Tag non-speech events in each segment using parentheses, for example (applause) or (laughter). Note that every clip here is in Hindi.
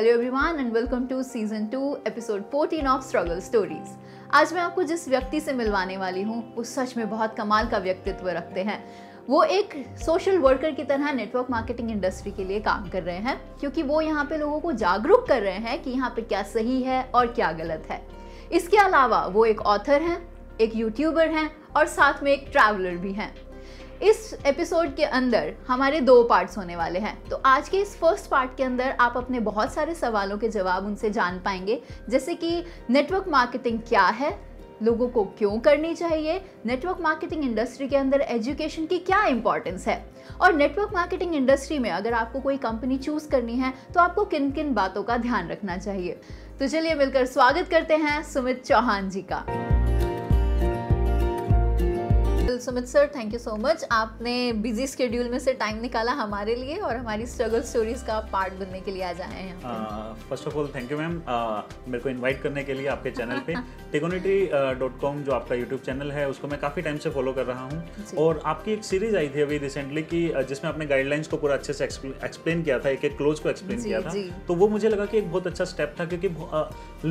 Hello everyone and welcome to season two episode fourteen of struggle stories आज मैं आपको जिस व्यक्ति से मिलवाने वाली हूँ वो सच में बहुत कमाल का व्यक्तित्व रखते हैं वो एक सोशल वर्कर की तरह नेटवर्क मार्केटिंग इंडस्ट्री के लिए काम कर रहे हैं क्योंकि वो यहाँ पे लोगों को जागरूक कर रहे हैं कि यहाँ पे क्या सही है और क्या गलत है इसके अलावा वो एक ऑथर हैं एक यूट्यूबर हैं और साथ में एक ट्रैवलर भी हैं इस एपिसोड के अंदर हमारे दो पार्ट्स होने वाले हैं तो आज के इस फर्स्ट पार्ट के अंदर आप अपने बहुत सारे सवालों के जवाब उनसे जान पाएंगे जैसे कि नेटवर्क मार्केटिंग क्या है लोगों को क्यों करनी चाहिए नेटवर्क मार्केटिंग इंडस्ट्री के अंदर एजुकेशन की क्या इंपॉर्टेंस है और नेटवर्क मार्केटिंग इंडस्ट्री में अगर आपको कोई कंपनी चूज़ करनी है तो आपको किन किन बातों का ध्यान रखना चाहिए तो चलिए मिलकर स्वागत करते हैं सुमित चौहान जी का Sumit sir thank you so much आपने बिजी स्केड्यूल में से टाइम निकाला हमारे लिए और हमारी स्ट्रगल स्टोरीज का पार्ट बनने के लिए आ जाए हैं first of all thank you ma'am मेरे को इनवाइट करने के लिए आपके चैनल पे टेकोनिटी डॉट कॉम जो आपका यूट्यूब चैनल है उसको मैं काफ़ी टाइम से फॉलो कर रहा हूँ और आपकी एक सीरीज आई थी अभी रिसेंटली की uh, जिसमें आपने गाइडलाइंस को पूरा अच्छे से एक्सप्लेन किया था एक एक क्लोज को एक्सप्लेन किया था तो वो मुझे लगा कि एक बहुत अच्छा स्टेप था क्योंकि uh,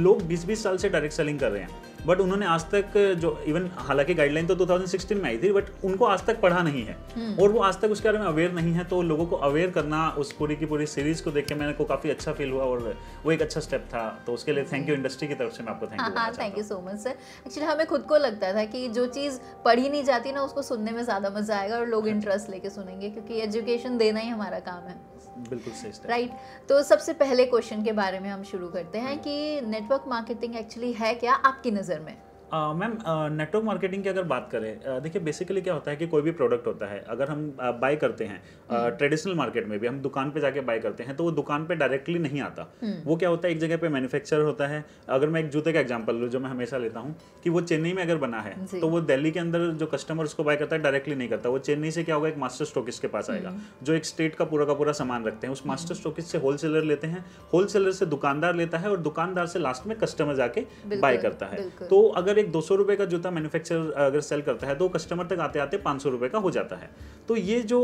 लोग बीस बीस साल से डायरेक्ट सेलिंग कर रहे हैं बट उन्होंने आज तक जो इवन हालांकि गाइडलाइन तो 2016 में आई थी बट उनको आज तक पढ़ा नहीं है हम्म। और वो आज तक उसके बारे में अवेयर नहीं है तो लोगों को अवेयर करना उस पूरी की पूरी सीरीज को देख के मैंने को काफ़ी अच्छा फील हुआ और वो एक अच्छा स्टेप था तो उसके लिए थैंक यू इंडस्ट्री की तरफ से मैं आपको thank you thank you so much sir actually हमें खुद को लगता था कि जो चीज़ पढ़ी नहीं जाती ना उसको सुनने में ज़्यादा मज़ा आएगा और लोग इंटरेस्ट हाँ। लेके सुनेंगे क्योंकि एजुकेशन देना ही हमारा काम है बिल्कुल सही राइट तो सबसे पहले क्वेश्चन के बारे में हम शुरू करते हैं हम्म. कि नेटवर्क मार्केटिंग एक्चुअली है क्या आपकी नज़र में मैम नेटवर्क मार्केटिंग की अगर बात करें देखिए बेसिकली क्या होता है कि कोई भी प्रोडक्ट होता है अगर हम बाय करते हैं ट्रेडिशनल हम्म। मार्केट में भी हम दुकान पे जाके बाय करते हैं तो वो दुकान पे डायरेक्टली नहीं आता हम्म। वो क्या होता है एक जगह पे मैन्युफैक्चर होता है अगर मैं एक जूते का एग्जाम्पल लूँ जो मैं हमेशा लेता हूँ कि वो चेन्नई में अगर बना है तो वो दिल्ली के अंदर जो कस्टमर उसको बाय करता है डायरेक्टली नहीं करता वो चेन्नई से क्या होगा एक मास्टर स्टोकिस के पास आएगा हम्म। जो एक स्टेट का पूरा का पूरा सामान रखते हैं उस मास्टर स्टोकिस से होलसेलर लेते हैं होलसेलर से दुकानदार लेता है और दुकानदार से लास्ट में कस्टमर जाके बाय करता है तो अगर एक दो सौ रुपये का जूता मैन्युफैक्चरर अगर सेल करता है तो कस्टमर तक आते आते पाँच सौ रुपये का हो जाता है तो ये जो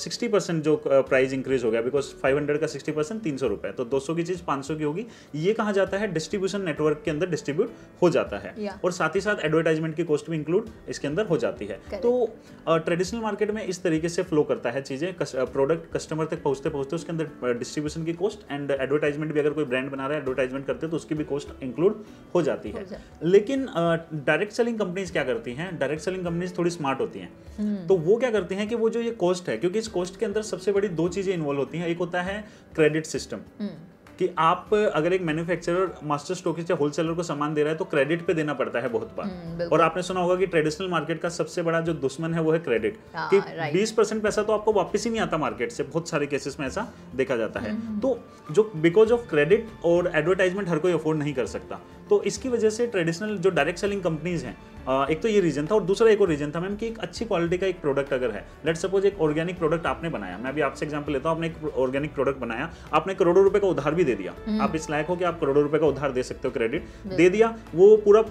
सिक्सटी परसेंट जो प्राइस इंक्रीज हो गया बिकॉज फाइव हंड्रेड का सिक्सटी परसेंट तीन सौ रुपये तो दो सौ की चीज़ पाँच सौ की होगी ये कहा जाता है डिस्ट्रीब्यूशन नेटवर्क के अंदर डिस्ट्रीब्यूट हो जाता है yeah. और साथ ही साथ एडवर्टाइजमेंट की कॉस्ट भी इंक्लूड इसके अंदर हो जाती है Correct. तो ट्रेडिशनल मार्केट में इस तरीके से फ्लो करता है चीज़ें प्रोडक्ट कस्टमर तक पहुंचते पहुंचते उसके अंदर डिस्ट्रीब्यूशन की कॉस्ट एंड एडवर्टाइजमेंट भी अगर कोई ब्रांड बना रहा है एडवर्टाइजमेंट करते हैं तो उसकी भी कॉस्ट इंक्लूड हो जाती है लेकिन डायरेक्ट सेलिंग कंपनीज क्या करती हैं डायरेक्ट सेलिंग कंपनीज थोड़ी स्मार्ट होती हैं हम्म। तो वो क्या करती हैं कि वो जो ये कॉस्ट है क्योंकि इस कॉस्ट के अंदर सबसे बड़ी दो चीज़ें इन्वॉल्व होती हैं एक होता है क्रेडिट सिस्टम हम्म। कि आप अगर एक मैन्युफैक्चरर मास्टर स्टोकिस्ट या होलसेलर को सामान दे रहा है तो क्रेडिट पे देना पड़ता है बहुत बार हम्म, और आपने सुना होगा कि ट्रेडिशनल मार्केट का सबसे बड़ा जो दुश्मन है वो है क्रेडिट हाँ, कि 20 परसेंट पैसा तो आपको वापस ही नहीं आता मार्केट से बहुत सारे केसेस में ऐसा देखा जाता है तो जो बिकॉज ऑफ क्रेडिट और एडवर्टाइजमेंट हर कोई अफोर्ड नहीं कर सकता तो इसकी वजह से ट्रेडिशनल जो डायरेक्ट सेलिंग कंपनीज हैं एक तो ये रीजन था और दूसरा एक और रीजन था मैम कि एक अच्छी क्वालिटी का एक प्रोडक्ट अगर है लेट सपोज एक ऑर्गेनिक प्रोडक्ट आपने बनाया मैं अभी आपसे एग्जांपल लेता हूँ आपने एक ऑर्गेनिक प्रोडक्ट बनाया आपने करोड़ों रुपए का उधार भी दे दिया हम्म। आप इस लायक हो कि आप करोड़ों रुपए का उधार दे सकते हो क्रेडिट दे दिया वो पूरा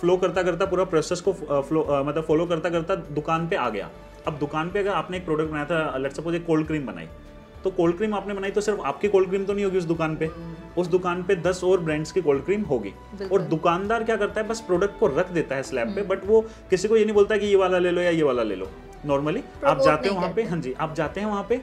फ्लो करता करता पूरा प्रोसेस को फ्लो मतलब फॉलो करता करता दुकान पे आ गया अब दुकान पे अगर आपने एक प्रोडक्ट बनाया था लेट सपोज एक कोल्ड क्रीम बनाई तो कोल्ड क्रीम आपने बनाई तो सिर्फ आपकी कोल्ड क्रीम तो नहीं होगी उस दुकान पे उस दुकान पे दस और ब्रांड्स की कोल्ड क्रीम होगी और दुकानदार क्या करता है बस प्रोडक्ट को रख देता है स्लैब पे बट हम्म। वो किसी को ये नहीं बोलता कि ये वाला ले लो या ये वाला ले लो नॉर्मली आप जाते हो वहाँ पे हाँ जी आप जाते हैं वहाँ पे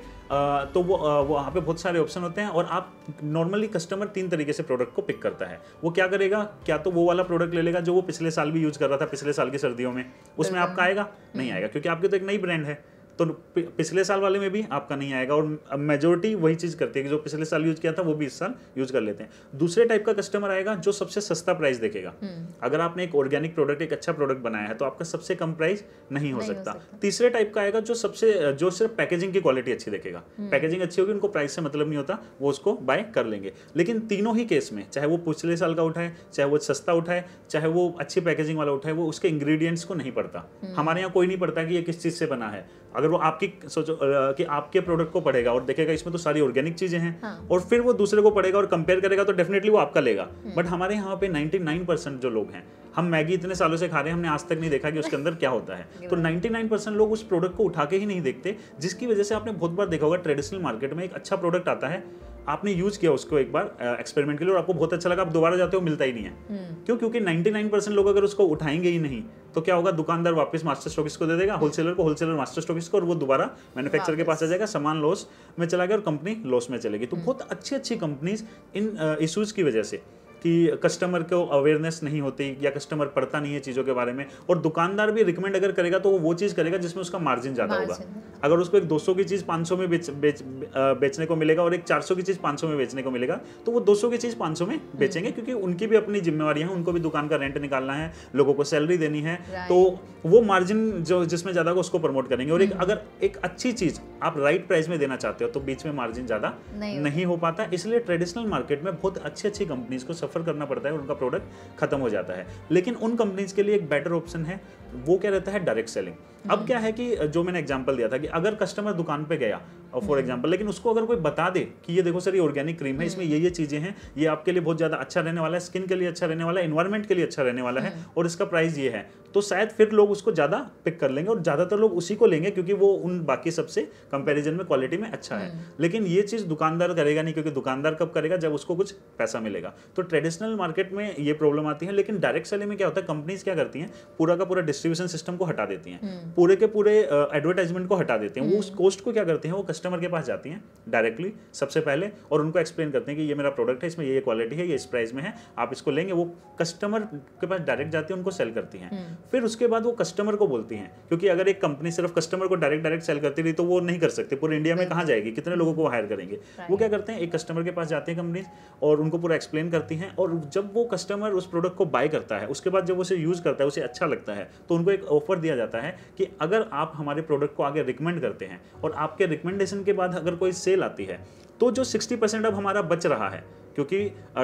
तो वो वो वहाँ पे बहुत सारे ऑप्शन होते हैं और आप नॉर्मली कस्टमर तीन तरीके से प्रोडक्ट को पिक करता है वो क्या करेगा क्या तो वो वाला प्रोडक्ट ले लेगा जो वो पिछले साल भी यूज कर रहा था पिछले साल की सर्दियों में उसमें आपका आएगा नहीं हम्म। आएगा क्योंकि आपकी तो एक नई ब्रांड है तो पिछले साल वाले में भी आपका नहीं आएगा और मेजोरिटी वही चीज़ करती है कि जो पिछले साल यूज़ किया था वो भी इस साल यूज़ कर लेते हैं दूसरे टाइप का कस्टमर आएगा जो सबसे सस्ता प्राइस देखेगा हम्म। अगर आपने एक ऑर्गेनिक प्रोडक्ट एक अच्छा प्रोडक्ट बनाया है तो आपका सबसे कम प्राइस नहीं हो नहीं सकता, सकता। तीसरे टाइप का आएगा जो सबसे जो सिर्फ पैकेजिंग की क्वालिटी अच्छी देखेगा पैकेजिंग हम्म। अच्छी होगी उनको प्राइस से मतलब नहीं होता वो उसको बाय कर लेंगे लेकिन तीनों ही केस में चाहे वो पिछले साल का उठाए चाहे वो सस्ता उठाए चाहे वो अच्छी पैकेजिंग वाला उठाए वो उसके इंग्रीडियंट्स को नहीं पड़ता हम्म। हमारे यहाँ कोई नहीं पड़ता कि ये किस चीज़ से बना है अगर वो आपकी सोचो कि आपके प्रोडक्ट को पड़ेगा और देखेगा इसमें तो सारी ऑर्गेनिक चीजें हैं हाँ. और फिर वो दूसरे को पड़ेगा और कंपेयर करेगा तो डेफिनेटली वो आपका लेगा बट हम्म। हमारे यहाँ पे 99 परसेंट जो लोग हैं हम मैगी इतने सालों से खा रहे हैं हमने आज तक नहीं देखा कि उसके अंदर क्या होता है (laughs) तो 99% लोग उस प्रोडक्ट को उठा के ही नहीं देखते जिसकी वजह से आपने बहुत बार देखा होगा ट्रेडिशनल मार्केट में एक अच्छा प्रोडक्ट आता है आपने यूज किया उसको एक बार एक्सपेरिमेंट के लिए और आपको बहुत अच्छा लगा आप दोबारा जाते हो मिलता ही नहीं है हम्म। क्यों क्योंकि 99 लोग अगर उसको उठाएंगे ही नहीं तो क्या होगा दुकानदार वापस मास्टर स्टॉकिस को दे देगा होलसेलर को होलसेलर मास्टर स्टॉकिस को और वो दोबारा मैन्युफैक्चर के पास आ जाएगा सामान लॉस में चला गया और कंपनी लॉस में चलेगी तो हम्म। बहुत अच्छी अच्छी कंपनीज इन इशूज की वजह से कि कस्टमर को अवेयरनेस नहीं होती या कस्टमर पढ़ता नहीं है चीज़ों के बारे में और दुकानदार भी रिकमेंड अगर करेगा तो वो वो चीज़ करेगा जिसमें उसका मार्जिन ज़्यादा होगा अगर उसको एक 200 की चीज़ 500 में बेच, बेच, बेचने को मिलेगा और एक 400 की चीज़ 500 में बेचने को मिलेगा तो वो 200 की चीज़ 500 में हम्म। बेचेंगे क्योंकि उनकी भी अपनी जिम्मेवारी है उनको भी दुकान का रेंट निकालना है लोगों को सैलरी देनी है तो वो मार्जिन जो जिसमें ज़्यादा उसको प्रमोट करेंगे और एक हम्म। अगर एक अच्छी चीज़ आप राइट प्राइस में देना चाहते हो तो बीच में मार्जिन ज़्यादा नहीं हो पाता इसलिए ट्रेडिशनल मार्केट में बहुत अच्छी अच्छी कंपनीज को सफ़र करना पड़ता है उनका प्रोडक्ट खत्म हो जाता है लेकिन उन कंपनीज़ के लिए एक बेटर ऑप्शन है वो क्या रहता है डायरेक्ट सेलिंग अब हम्म। क्या है कि जो मैंने एग्जाम्पल दिया था कि अगर कस्टमर दुकान पे गया और फॉर एग्जाम्पल लेकिन उसको अगर कोई बता दे कि ये देखो सर ये ऑर्गेनिक क्रीम है इसमें हम्म। ये ये चीज़ें हैं ये आपके लिए बहुत ज़्यादा अच्छा रहने वाला है स्किन के लिए अच्छा रहने वाला है इन्वायरमेंट के लिए अच्छा रहने वाला है हम्म। और इसका प्राइस ये है तो शायद फिर लोग उसको ज़्यादा पिक कर लेंगे और ज़्यादातर लोग उसी को लेंगे क्योंकि वो उन बाकी सबसे कंपेरिजन में क्वालिटी में अच्छा है लेकिन ये चीज़ दुकानदार करेगा नहीं क्योंकि दुकानदार कब करेगा जब उसको कुछ पैसा मिलेगा तो ट्रेडिशनल मार्केट में ये प्रॉब्लम आती है लेकिन डायरेक्ट सेलिंग में क्या होता है कंपनीज क्या करती हैं पूरा का पूरा डिस्ट्रीब्यूशन सिस्टम को हटा देती हैं हम्म। पूरे के पूरे एडवर्टाइजमेंट को हटा देते हैं वो उस कॉस्ट हम्म। को क्या करते हैं वो कस्टमर के पास जाती हैं डायरेक्टली सबसे पहले और उनको एक्सप्लेन करते हैं कि ये मेरा प्रोडक्ट है इसमें ये क्वालिटी है ये इस प्राइस में है आप इसको लेंगे वो कस्टमर के पास डायरेक्ट जाती है उनको सेल करती हैं हम्म। फिर उसके बाद वो कस्टमर को बोलती हैं क्योंकि अगर एक कंपनी सिर्फ कस्टमर को डायरेक्ट डायरेक्ट सेल करती रही तो वो नहीं कर सकते पूरे इंडिया में कहाँ जाएगी कितने लोगों को हायर करेंगे वो क्या करते हैं एक कस्टमर के पास जाते हैं कंपनी और उनको पूरा एक्सप्लेन करती हैं और जब वो कस्टमर उस प्रोडक्ट को बाय करता है उसके बाद जब उसे यूज़ करता है उसे अच्छा लगता है तो उनको एक ऑफर दिया जाता है कि अगर आप हमारे प्रोडक्ट को आगे रिकमेंड करते हैं और आपके रिकमेंडेशन के बाद अगर कोई सेल आती है तो जो सिक्सटी परसेंट अब हमारा बच रहा है क्योंकि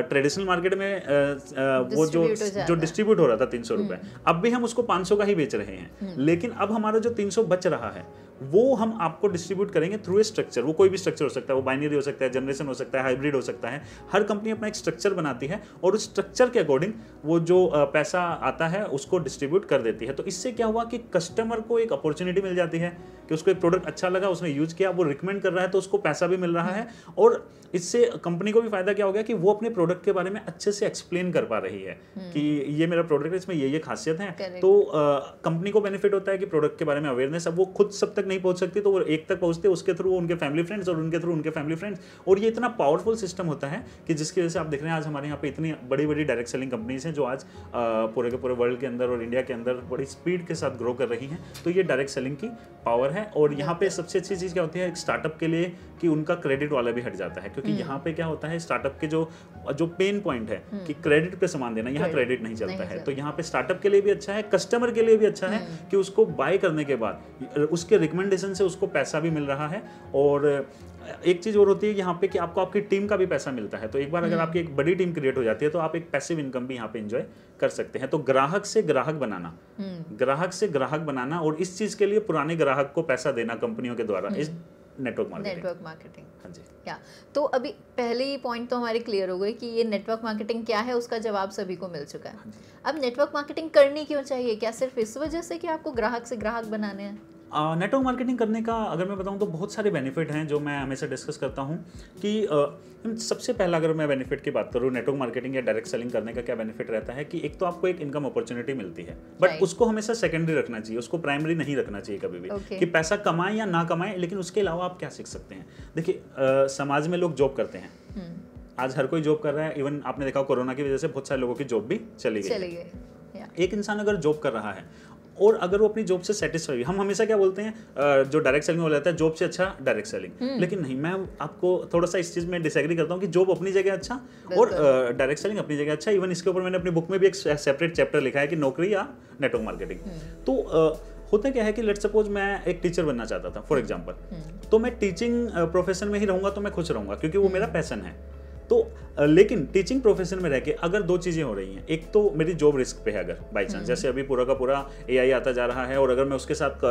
ट्रेडिशनल मार्केट में वो जो जो डिस्ट्रीब्यूट हो रहा था तीन सौ रुपये हम्म। अब भी हम उसको पाँच सौ का ही बेच रहे हैं हम्म। लेकिन अब हमारा जो तीन सौ बच रहा है वो हम आपको डिस्ट्रीब्यूट करेंगे थ्रू ए स्ट्रक्चर वो कोई भी स्ट्रक्चर हो सकता है वो बाइनरी हो सकता है जनरेशन हो सकता है हाइब्रिड हो सकता है हर कंपनी अपना एक स्ट्रक्चर बनाती है और उस स्ट्रक्चर के अकॉर्डिंग वो जो पैसा आता है उसको डिस्ट्रीब्यूट कर देती है तो इससे क्या हुआ कि कस्टमर को एक अपॉर्चुनिटी मिल जाती है कि उसको एक प्रोडक्ट अच्छा लगा उसने यूज किया वो रिकमेंड कर रहा है तो उसको पैसा भी मिल रहा है और इससे कंपनी को भी फायदा क्या हो गया कि वो अपने प्रोडक्ट के बारे में अच्छे से एक्सप्लेन कर पा रही है हम्म। कि ये मेरा प्रोडक्ट है इसमें ये ये खासियत है तो कंपनी को बेनिफिट होता है कि प्रोडक्ट के बारे में अवेयरनेस अब वो खुद सब तक नहीं पहुंच सकती तो वो एक तक पहुंचते उसके थ्रू उनके फैमिली फ्रेंड्स और उनके थ्रू उनके फैमिली फ्रेंड्स और ये इतना पावरफुल सिस्टम होता है कि जिसकी वजह से आप देख रहे हैं आज हमारे यहाँ पे इतनी बड़ी बड़ी डायरेक्ट सेलिंग कंपनीज हैं जो आज पूरे के पूरे वर्ल्ड के अंदर और इंडिया के अंदर बड़ी स्पीड के साथ ग्रो कर रही हैं तो ये डायरेक्ट सेलिंग की पावर है और यहाँ पे सबसे अच्छी चीज़ क्या होती है एक स्टार्टअप के लिए कि उनका क्रेडिट वाला भी हट जाता है क्योंकि हम्म। यहाँ पे क्या होता है स्टार्टअप के जो जो पेन पॉइंट है हम्म। कि क्रेडिट पे सामान देना यहाँ क्रेडिट नहीं चलता है तो यहाँ पे स्टार्टअप के लिए भी अच्छा है कस्टमर के लिए भी अच्छा है हम्म। कि उसको बाय करने के बाद उसके रिकमेंडेशन से उसको पैसा भी मिल रहा है और एक चीज़ और होती है यहाँ पे कि आपको आपकी टीम का भी पैसा मिलता है तो एक बार अगर हम्म। आपकी एक बड़ी टीम क्रिएट हो जाती है तो आप एक पैसिव इनकम भी यहाँ पे एंजॉय कर सकते हैं तो ग्राहक से ग्राहक बनाना हम्म। ग्राहक से ग्राहक बनाना और इस चीज़ के लिए पुराने ग्राहक को पैसा देना कंपनियों के द्वारा हम्म। इस नेटवर्क नेटवर्क मार्केटिंग हाँ क्या तो अभी पहले ही पॉइंट तो हमारी क्लियर हो गई कि ये नेटवर्क मार्केटिंग क्या है उसका जवाब सभी को मिल चुका है हाँ अब नेटवर्क मार्केटिंग करनी क्यों चाहिए क्या सिर्फ इस वजह से कि आपको ग्राहक से ग्राहक बनाने हैं नेटवर्क मार्केटिंग करने का अगर मैं बताऊँ तो बहुत सारे बेनिफिट हैं जो मैं हमेशा डिस्कस करता हूँ कि uh, सबसे पहला अगर मैं बेनिफिट की बात करूँ नेटवर्क मार्केटिंग या डायरेक्ट सेलिंग करने का क्या बेनिफिट रहता है कि एक तो आपको एक इनकम अपॉर्चुनिटी मिलती है बट right. उसको हमेशा सेकेंडरी रखना चाहिए उसको प्राइमरी नहीं रखना चाहिए कभी भी okay. कि पैसा कमाएं या ना कमाएं लेकिन उसके अलावा आप क्या सीख सकते हैं देखिए uh, समाज में लोग जॉब करते हैं hmm. आज हर कोई जॉब कर रहा है इवन आपने देखा कोरोना की वजह से बहुत सारे लोगों की जॉब भी चली गई एक इंसान अगर जॉब कर रहा है और अगर वो अपनी जॉब से सेटिस्फाई हम हमेशा क्या बोलते हैं जो डायरेक्ट सेलिंग हो जाता है जॉब से अच्छा डायरेक्ट हम्म। सेलिंग लेकिन नहीं मैं आपको थोड़ा सा इस चीज़ में डिसएग्री करता हूँ कि जॉब अपनी जगह अच्छा और डायरेक्ट सेलिंग अपनी जगह अच्छा इवन इसके ऊपर मैंने अपनी बुक में भी एक सेपरेट चैप्टर लिखा है कि नौकरी या नेटवर्क हम्म। मार्केटिंग तो होता क्या है कि लेट सपोज मैं एक टीचर बनना चाहता था फॉर एग्जाम्पल हम्म। तो मैं टीचिंग प्रोफेशन में ही रहूंगा तो मैं खुश रहूंगा क्योंकि वो मेरा पैसन है तो लेकिन टीचिंग प्रोफेशन में रह के अगर दो चीज़ें हो रही हैं एक तो मेरी जॉब रिस्क पे है अगर बाई चांस हम्म। जैसे अभी पूरा का पूरा एआई आता जा रहा है और अगर मैं उसके साथ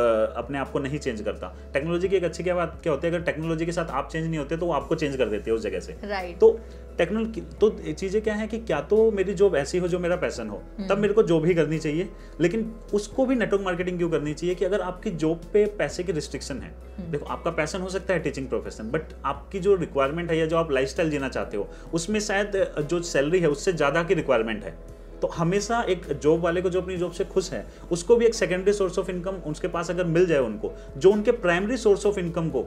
अपने आप को नहीं चेंज करता टेक्नोलॉजी की एक अच्छी क्या बात क्या होती है अगर टेक्नोलॉजी के साथ आप चेंज नहीं होते तो वो आपको चेंज कर देते हैं उस जगह से right. तो टेक्नोलॉजी तो चीज़ें क्या है कि क्या तो मेरी जॉब ऐसी हो जो मेरा पैसन हो तब हम्म। मेरे को जॉब ही करनी चाहिए लेकिन उसको भी नेटवर्क मार्केटिंग क्यों करनी चाहिए कि अगर आपकी जॉब पे पैसे की रिस्ट्रिक्शन है हम्म। देखो आपका पैसन हो सकता है टीचिंग प्रोफेशन बट आपकी जो रिक्वायरमेंट है या जो आप लाइफ जीना चाहते हो उसमें शायद जो सैलरी है उससे ज़्यादा की रिक्वायरमेंट है तो हमेशा एक जॉब वाले को जो अपनी जॉब से खुश है उसको भी एक सेकेंडरी सोर्स ऑफ इनकम उसके पास अगर मिल जाए उनको जो उनके प्राइमरी सोर्स ऑफ इनकम को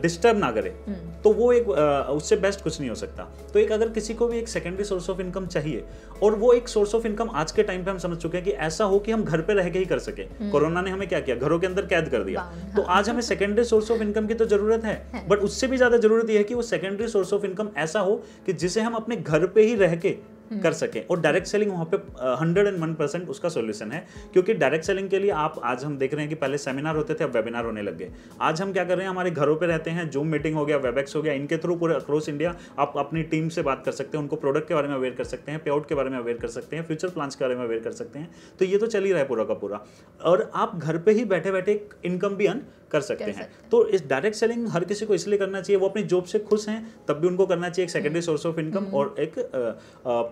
डिस्टर्ब ना करे हम्म। तो वो एक उससे बेस्ट कुछ नहीं हो सकता तो एक अगर किसी को भी एक सेकेंडरी सोर्स ऑफ इनकम चाहिए और वो एक सोर्स ऑफ इनकम आज के टाइम पे हम समझ चुके हैं कि ऐसा हो कि हम घर पे रह के ही कर सके हम्म। कोरोना ने हमें क्या किया घरों के अंदर कैद कर दिया तो हाँ। आज हमें सेकेंडरी सोर्स ऑफ इनकम की तो जरूरत है बट उससे भी ज्यादा जरूरत यह है कि वो सेकेंडरी सोर्स ऑफ इनकम ऐसा हो कि जिसे हम अपने घर पे ही रह के हम्म। कर सकें और डायरेक्ट सेलिंग वहाँ पे हंड्रेड एंड वन परसेंट उसका सोल्यूशन है क्योंकि डायरेक्ट सेलिंग के लिए आप आज हम देख रहे हैं कि पहले सेमिनार होते थे अब वेबिनार होने लग गए आज हम क्या कर रहे हैं हमारे घरों पर रहते हैं जूम मीटिंग हो गया वेबएक्स हो गया इनके थ्रू पूरे अक्रॉस इंडिया आप अपनी टीम से बात कर सकते हैं उनको प्रोडक्ट के बारे में अवेयर कर सकते हैं पे आउट के बारे में अवेयर कर सकते हैं फ्यूचर प्लान्स के बारे में अवेयर कर सकते हैं तो ये तो चल ही रहा है पूरा का पूरा और आप घर पर ही बैठे बैठे इनकम भी अर्न कर सकते हैं तो इस डायरेक्ट सेलिंग हर किसी को इसलिए करना चाहिए वो अपनी जॉब से खुश हैं तब भी उनको करना चाहिए एक सेकेंडरी सोर्स ऑफ इनकम और एक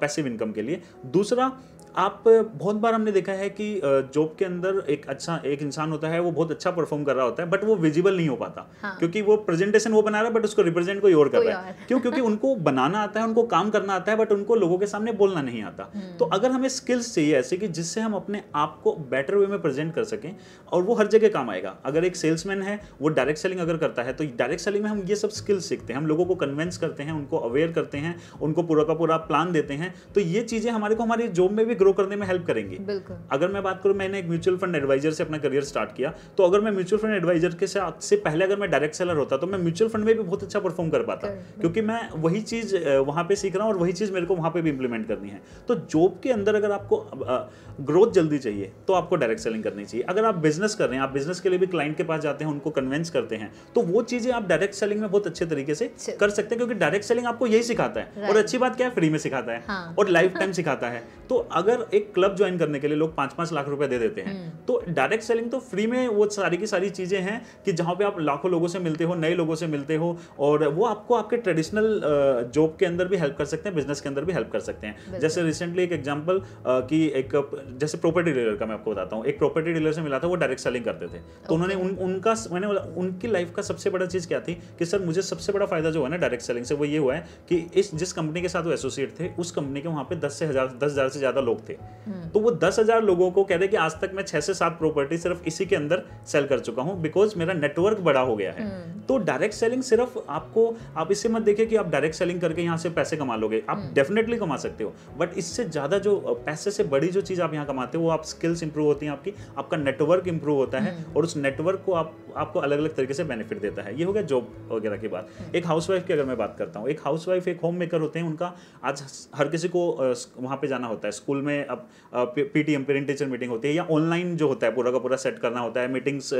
पैसिव इनकम के लिए दूसरा आप बहुत बार हमने देखा है कि जॉब के अंदर एक अच्छा एक इंसान होता है वो बहुत अच्छा परफॉर्म कर रहा होता है बट वो विजिबल नहीं हो पाता हाँ। क्योंकि वो प्रेजेंटेशन वो बना रहा है बट उसको रिप्रेजेंट कोई और कर रहा है क्यों क्योंकि उनको बनाना आता है उनको काम करना आता है बट उनको लोगों के सामने बोलना नहीं आता हम्म। तो अगर हमें स्किल्स चाहिए ऐसे कि जिससे हम अपने आप को बेटर वे में प्रेजेंट कर सकें और वो हर जगह काम आएगा अगर एक सेल्समैन है वो डायरेक्ट सेलिंग अगर करता है तो डायरेक्ट सेलिंग में हम ये सब स्किल्स सीखते हैं हम लोगों को कन्वेंस करते हैं उनको अवेयर करते हैं उनको पूरा का पूरा प्लान देते हैं तो ये चीज़ें हमारे को हमारी जॉब में भी हमें ग्रो करने में हेल्प करेंगे अगर मैं बात करूँ मैंने एक म्यूचुअल फंड एडवाइजर से अपना करियर स्टार्ट किया तो अगर मैं म्यूचुअल फंड एडवाइजर के साथ से पहले अगर मैं डायरेक्ट सेलर होता तो मैं म्यूचुअल फंड में भी बहुत अच्छा परफॉर्म कर पाता क्योंकि मैं वही चीज़ वहां पर सीख रहा हूँ और वही चीज़ मेरे को वहां पर भी इंप्लीमेंट करनी है तो जॉब के अंदर अगर आपको ग्रोथ जल्दी चाहिए तो आपको डायरेक्ट सेलिंग करनी चाहिए अगर आप बिजनेस कर रहे हैं आप बिजनेस के लिए भी क्लाइंट के पास जाते हैं उनको कन्वेंस करते हैं तो वो चीज़ें आप डायरेक्ट सेलिंग में बहुत अच्छे तरीके से कर सकते हैं क्योंकि डायरेक्ट सेलिंग आपको यही सिखाता है और अच्छी बात क्या है फ्री में सिखाता है हाँ। और लाइफ टाइम सिखाता है तो अगर अगर एक क्लब ज्वाइन करने के लिए लोग पांच पांच लाख रुपए दे देते हैं हम्म। तो डायरेक्ट सेलिंग तो फ्री में वो सारी की सारी चीज़ें हैं कि जहां पे आप लाखों लोगों से मिलते हो नए लोगों से मिलते हो और वो आपको आपके ट्रेडिशनल जॉब के अंदर भी हेल्प कर सकते हैं बिजनेस के अंदर भी हेल्प कर सकते हैं जैसे रिसेंटली एक एग्जाम्पल की एक जैसे प्रॉपर्टी डीलर का मैं आपको बताता हूँ एक प्रॉपर्टी डीलर से मिला था वो डायरेक्ट सेलिंग करते थे तो उन्होंने उनका मैंने बोला उनकी लाइफ का सबसे बड़ा चीज़ क्या थी कि सर मुझे सबसे बड़ा फायदा जो है ना डायरेक्ट सेलिंग से वो ये हुआ है कि इस जिस कंपनी के साथ वो एसोसिएट थे उस कंपनी के वहां पे दस से हजार दस हजार से ज़्यादा लोग लोग थे तो वो दस हजार लोगों को कह रहे कि आज तक मैं छह से सात प्रॉपर्टी सिर्फ इसी के अंदर सेल कर चुका हूँ बिकॉज मेरा नेटवर्क बड़ा हो गया है हम्म। तो डायरेक्ट सेलिंग सिर्फ आपको आप इससे मत देखिए कि आप डायरेक्ट सेलिंग करके यहाँ से पैसे कमा लोगे आप डेफिनेटली हम्म। कमा सकते हो बट इससे ज़्यादा जो पैसे से बड़ी जो चीज़ आप यहाँ कमाते हो वो आप स्किल्स इंप्रूव होती है आपकी आपका नेटवर्क इंप्रूव होता है हम्म। और उस नेटवर्क को आप आपको अलग अलग तरीके से बेनिफिट देता है ये हो गया जॉब वगैरह की बात एक हाउस की अगर मैं बात करता हूँ एक हाउस एक होम मेकर होते हैं उनका आज हर किसी को वहां पर जाना होता है स्कूल में में अब पीटीएम पेरेंट टीचर मीटिंग होती है या ऑनलाइन जो होता है पूरा का पूरा सेट करना होता है मीटिंग्स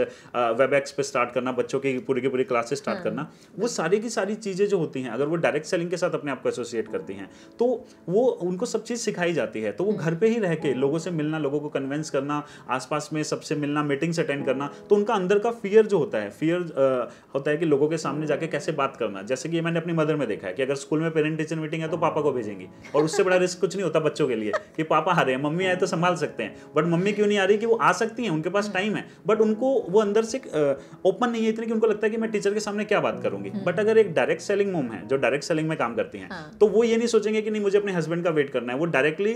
वेब एक्स पर स्टार्ट करना बच्चों की पूरी की पूरी क्लासेस हाँ। स्टार्ट करना वो सारी की सारी चीज़ें जो होती हैं अगर वो डायरेक्ट सेलिंग के साथ अपने आप को एसोसिएट करती हैं तो वो उनको सब चीज़ सिखाई जाती है तो वो घर पर ही रह के लोगों से मिलना लोगों को कन्वेंस करना आसपास में सबसे मिलना मीटिंग्स अटेंड करना तो उनका अंदर का फियर जो होता है फियर होता है कि लोगों के सामने जाके कैसे बात करना जैसे कि मैंने अपनी मदर में देखा है कि अगर स्कूल में पेरेंट टीचर मीटिंग है तो पापा को भेजेंगी और उससे बड़ा रिस्क कुछ नहीं होता बच्चों के लिए कि पापा पापा आ रहे हैं मम्मी आए तो संभाल सकते हैं बट मम्मी क्यों नहीं आ रही कि वो आ सकती हैं उनके पास टाइम हम्म। है बट उनको वो अंदर से ओपन नहीं है इतनी कि उनको लगता है कि मैं टीचर के सामने क्या बात करूंगी बट हम्म। अगर एक डायरेक्ट सेलिंग मोम है जो डायरेक्ट सेलिंग में काम करती हैं हाँ। तो वो ये नहीं सोचेंगे कि नहीं मुझे अपने हस्बैंड का वेट करना है वो डायरेक्टली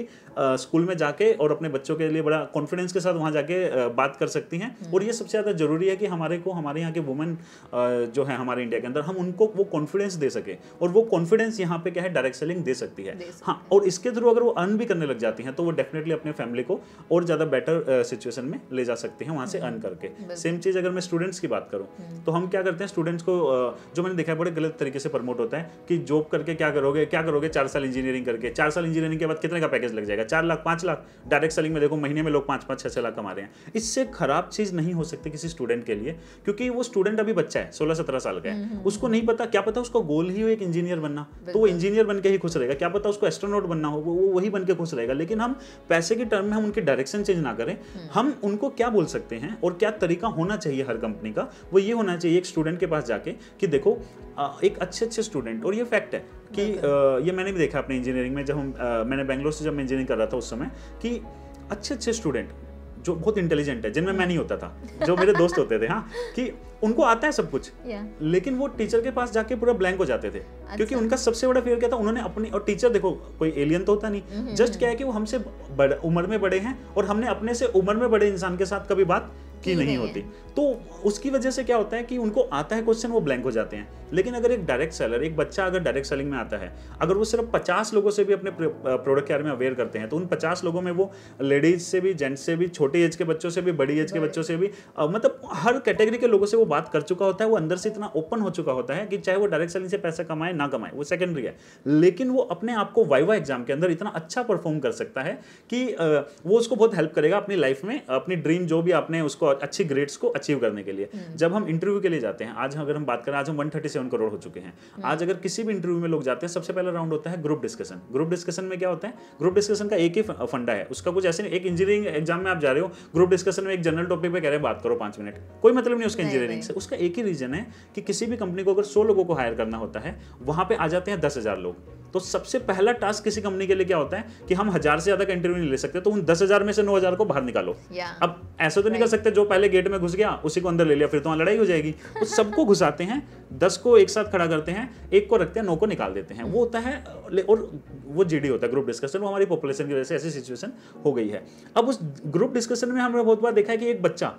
स्कूल में जाके और अपने बच्चों के लिए बड़ा कॉन्फिडेंस के साथ वहाँ जाके बात कर सकती हैं हम्म। और ये सबसे ज़्यादा जरूरी है कि हमारे को हमारे यहाँ के वुमेन जो है हमारे इंडिया के अंदर हम उनको वो कॉन्फिडेंस दे सके और वो कॉन्फिडेंस यहाँ पे क्या है डायरेक्ट सेलिंग दे सकती है हाँ और इसके थ्रू अगर वो अर्न भी करने लग जाती है हैं तो वो डेफिनेटली अपने फैमिली को और ज़्यादा बेटर सिचुएशन में ले जा सकते हैं वहां से अर्न करके सेम चीज़ अगर मैं स्टूडेंट्स की बात करूँ हम्म। तो हम क्या करते हैं स्टूडेंट्स को जो मैंने देखा बड़े गलत तरीके से प्रमोट होता है कि जॉब करके क्या करोगे क्या करोगे चार साल इंजीनियरिंग करके चार साल इंजीनियरिंग के बाद कितने का पैकेज लग जाएगा चार लाख पांच लाख डायरेक्ट सेलिंग में देखो महीने में लोग पांच पांच छह छह लाख कमा रहे हैं इससे खराब चीज़ नहीं हो सकती किसी स्टूडेंट के लिए क्योंकि वो स्टूडेंट अभी बच्चा है सोलह सत्रह साल का है हम्म, हम्म, उसको नहीं पता क्या पता उसका गोल ही हो एक इंजीनियर बनना तो वो इंजीनियर बन के ही खुश रहेगा क्या पता उसको एस्ट्रोनॉट बनना हो वो वही बन के खुश रहेगा लेकिन हम पैसे के टर्म में हम उनके डायरेक्शन चेंज ना करें हम्म। हम उनको क्या बोल सकते हैं और क्या तरीका होना चाहिए हर कंपनी का वो ये होना चाहिए एक स्टूडेंट के पास जाके कि देखो एक अच्छे अच्छे स्टूडेंट और ये फैक्ट है कि ये मैंने भी देखा अपने इंजीनियरिंग में जब हम मैंने बैंगलोर से जब मैं इंजीनियरिंग कर रहा था उस समय कि अच्छे अच्छे स्टूडेंट जो बहुत इंटेलिजेंट है जिनमें मैं नहीं होता था जो मेरे दोस्त होते थे हाँ कि उनको आता है सब कुछ yeah. लेकिन वो टीचर के पास जाके पूरा ब्लैंक हो जाते थे अच्छा। क्योंकि उनका सबसे बड़ा फेयर क्या था उन्होंने अपनी और टीचर देखो कोई एलियन तो होता नहीं जस्ट mm-hmm. क्या है कि वो हमसे उम्र में बड़े हैं और हमने अपने से उम्र में बड़े इंसान के साथ कभी बात की नहीं, नहीं होती तो उसकी वजह से क्या होता है कि उनको आता है क्वेश्चन वो ब्लैंक हो जाते हैं लेकिन अगर एक डायरेक्ट सेलर एक बच्चा अगर डायरेक्ट सेलिंग में आता है अगर वो सिर्फ पचास लोगों से भी अपने प्रोडक्ट के बारे में अवेयर करते हैं तो उन पचास लोगों में वो लेडीज से भी जेंट्स से भी छोटे एज के बच्चों से भी बड़ी एज के बच्चों से भी मतलब हर कैटेगरी के लोगों से वो बात कर चुका होता है वो अंदर से इतना ओपन हो चुका होता है कि चाहे वो डायरेक्ट सेलिंग से पैसा कमाए ना कमाए वो सेकेंडरी है लेकिन वो अपने आप को वाइवा एग्जाम के अंदर इतना अच्छा परफॉर्म कर सकता है कि वो उसको बहुत हेल्प करेगा अपनी लाइफ में अपनी ड्रीम जो भी आपने उसको अच्छी ग्रेड्स को अचीव करने के लिए हम्म। जब हम इंटरव्यू के लिए जाते हैं आज अगर हम बात करें आज हम 137 करोड़ हो चुके हैं हम्म। आज अगर किसी भी इंटरव्यू में लोग जाते हैं सबसे पहला राउंड होता है ग्रुप डिस्कशन ग्रुप डिस्कशन में क्या होता है ग्रुप डिस्कशन का एक ही फंडा है उसका कुछ ऐसे नहीं एक इंजीनियरिंग एग्जाम में आप जा रहे हो ग्रुप डिस्कशन में एक जनरल टॉपिक पर कह रहे हैं बात करो पांच मिनट कोई मतलब नहीं उसका इंजीनियरिंग से उसका एक ही रीजन है कि किसी भी कंपनी को अगर सौ लोगों को हायर करना होता है वहां पर आ जाते हैं दस लोग तो सबसे पहला टास्क किसी कंपनी के लिए क्या होता है कि हम हजार से ज्यादा का इंटरव्यू नहीं ले सकते तो उन दस हजार में से नौ हजार को बाहर निकालो yeah. अब ऐसा तो right. नहीं कर सकते जो पहले गेट में घुस गया लिया उसी को अंदर ले लिया फिर तो वहां लड़ाई हो जाएगी वो सबको घुसाते हैं दस को एक साथ खड़ा करते हैं एक को रखते हैं नौ को निकाल देते हैं वो होता है और वो जीडी होता है ग्रुप डिस्कशन वो हमारी पॉपुलेशन की वजह से ऐसी सिचुएशन हो गई है अब उस ग्रुप डिस्कशन में हमने बहुत बार देखा है कि एक बच्चा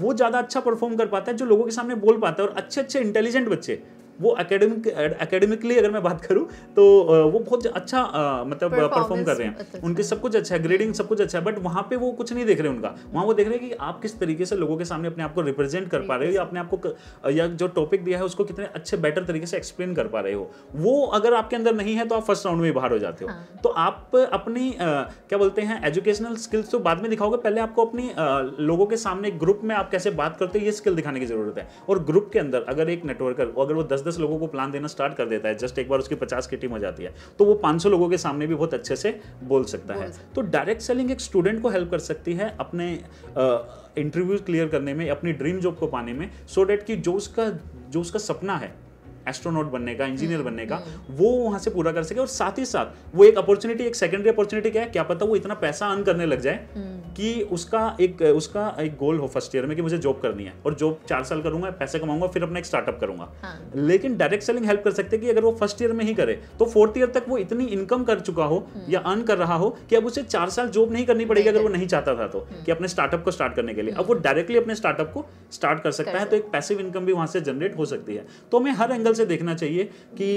वो ज़्यादा अच्छा परफॉर्म कर पाता है जो लोगों के सामने बोल पाता है और अच्छे अच्छे इंटेलिजेंट बच्चे वो एकेडमिक एकेडमिकली अगर मैं बात करूँ तो वो बहुत अच्छा मतलब परफॉर्म कर रहे हैं अच्छा उनके सब कुछ अच्छा है ग्रेडिंग सब कुछ अच्छा है बट वहाँ पे वो कुछ नहीं देख रहे उनका वहाँ वो देख रहे हैं कि आप किस तरीके से लोगों के सामने अपने आप को रिप्रेजेंट कर पा रहे हो या अपने आप को या जो टॉपिक दिया है उसको कितने अच्छे बेटर तरीके से एक्सप्लेन कर पा रहे हो वो अगर आपके अंदर नहीं है तो आप फर्स्ट राउंड में बाहर हो जाते हो हाँ। तो आप अपनी क्या बोलते हैं एजुकेशनल स्किल्स तो बाद में दिखाओगे पहले आपको अपनी लोगों के सामने ग्रुप में आप कैसे बात करते हो ये स्किल दिखाने की जरूरत है और ग्रुप के अंदर अगर एक नेटवर्कर अगर वो दस दस लोगों को प्लान देना स्टार्ट कर देता है जस्ट एक बार उसकी पचास की टीम हो जाती है तो वो पाँच लोगों के सामने भी बहुत अच्छे से बोल सकता है तो डायरेक्ट सेलिंग एक स्टूडेंट को हेल्प कर सकती है अपने इंटरव्यू क्लियर करने में अपनी ड्रीम जॉब को पाने में सो डेट कि जो उसका जो उसका सपना है एस्ट्रोनॉट बनने का इंजीनियर हम्म, बनने का हम्म। वो वहाँ से पूरा कर सके और साथ ही साथ वो एक अपॉर्चुनिटी एक सेकेंडरी अपॉर्चुनिटी क्या है क्या पता वो इतना पैसा अर्न करने लग जाए हम्म। कि उसका एक उसका एक गोल हो फर्स्ट ईयर में कि मुझे जॉब करनी है और जॉब चार साल करूंगा पैसे कमाऊंगा फिर अपना एक स्टार्टअप करूंगा हाँ। लेकिन डायरेक्ट सेलिंग हेल्प कर सकते कि अगर वो फर्स्ट ईयर में ही करे तो फोर्थ ईयर तक वो इतनी इनकम कर चुका हो या अर्न कर रहा हो कि अब उसे चार साल जॉब नहीं करनी पड़ेगी अगर वो नहीं चाहता था तो कि अपने स्टार्टअप को स्टार्ट करने के लिए अब वो डायरेक्टली अपने स्टार्टअप को स्टार्ट कर सकता है तो एक पैसिव इनकम भी वहां से जनरेट हो सकती है तो हमें हर एंगल से देखना चाहिए कि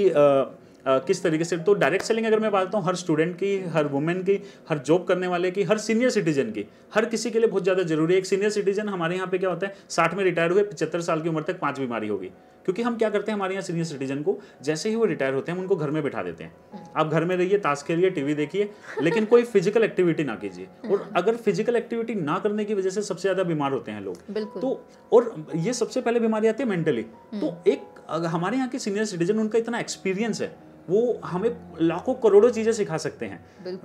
किस तरीके से तो डायरेक्ट सेलिंग अगर मैं बात हूँ हर स्टूडेंट की हर वुमेन की हर जॉब करने वाले की हर सीनियर सिटीजन की हर किसी के लिए बहुत ज़्यादा जरूरी है एक सीनियर सिटीजन हमारे यहाँ पे क्या होता है साठ में रिटायर हुए पचहत्तर साल की उम्र तक पाँच बीमारी होगी क्योंकि हम क्या करते हैं हमारे यहाँ सीनियर सिटीजन को जैसे ही वो रिटायर होते हैं उनको घर में बैठा देते हैं आप घर में रहिए ताश खेलिए टीवी देखिए लेकिन कोई फिजिकल एक्टिविटी ना कीजिए और हाँ। अगर फिजिकल एक्टिविटी ना करने की वजह से सबसे ज्यादा बीमार होते हैं लोग तो और ये सबसे पहले बीमारी आती है मेंटली तो हम्म। एक हमारे यहाँ के सीनियर सिटीजन उनका इतना एक्सपीरियंस है वो हमें लाखों करोड़ों चीजें सिखा सकते हैं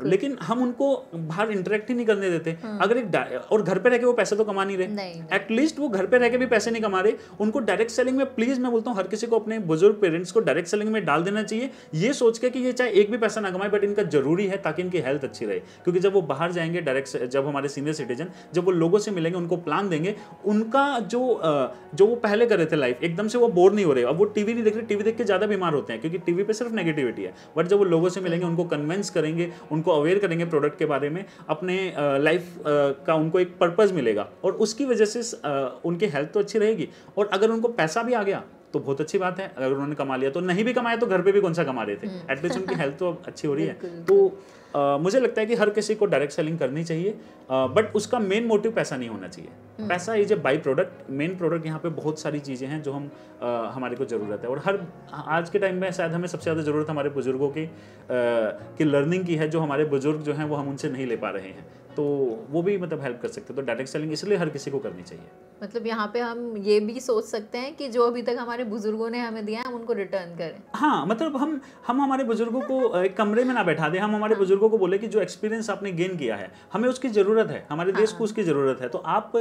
लेकिन हम उनको बाहर इंटरेक्ट ही नहीं करने देते हाँ। अगर एक और घर पे रह के वो पैसे तो कमा नहीं रहे एटलीस्ट वो घर पे रह के भी पैसे नहीं कमा रहे उनको डायरेक्ट सेलिंग में प्लीज मैं बोलता हूँ हर किसी को अपने बुजुर्ग पेरेंट्स को डायरेक्ट सेलिंग में डाल देना चाहिए ये सोच के कि ये चाहे एक भी पैसा ना कमाए बट इनका जरूरी है ताकि इनकी हेल्थ अच्छी रहे क्योंकि जब वो बाहर जाएंगे डायरेक्ट जब हमारे सीनियर सिटीजन जब वो लोगों से मिलेंगे उनको प्लान देंगे उनका जो जो वो पहले कर रहे थे लाइफ एकदम से वो बोर नहीं हो रहे अब वो टीवी नहीं देख रहे टीवी देख के ज्यादा बीमार होते हैं क्योंकि टीवी पे सिर्फ नेगेटिव नेगेटिविटी है बट जब वो लोगों से मिलेंगे उनको कन्वेंस करेंगे उनको अवेयर करेंगे प्रोडक्ट के बारे में अपने लाइफ का उनको एक पर्पज़ मिलेगा और उसकी वजह से उनकी हेल्थ तो अच्छी रहेगी और अगर उनको पैसा भी आ गया तो बहुत अच्छी बात है अगर उन्होंने कमा लिया तो नहीं भी कमाया तो घर पे भी कौन सा कमा रहे थे एटलीस्ट हम्म। उनकी हेल्थ तो अच्छी हो रही है (laughs) तो मुझे लगता है कि हर किसी को डायरेक्ट सेलिंग करनी चाहिए बट उसका मेन मोटिव पैसा नहीं होना चाहिए हम्म। पैसा is a by product main product यहाँ पे बहुत सारी चीज़ें हैं जो हम आ, हमारे को ज़रूरत है और हर आज के टाइम में शायद हमें सबसे ज़्यादा ज़रूरत हमारे बुज़ुर्गों की लर्निंग की है जो हमारे बुज़ुर्ग जो हैं वो हम उनसे नहीं ले पा रहे हैं तो वो भी मतलब हेल्प कर सकते हैं तो डायरेक्ट सेलिंग इसलिए हर किसी को करनी चाहिए मतलब यहाँ पे हम ये भी सोच सकते हैं कि जो अभी तक हमारे बुजुर्गों ने हमें दिया है उनको रिटर्न करें हाँ मतलब हम हम हमारे बुजुर्गों को एक कमरे में ना बैठा दें हम हमारे हाँ। बुजुर्गों को बोले कि जो एक्सपीरियंस आपने गेन किया है हमें उसकी ज़रूरत है हमारे देश हाँ। को उसकी ज़रूरत है तो आप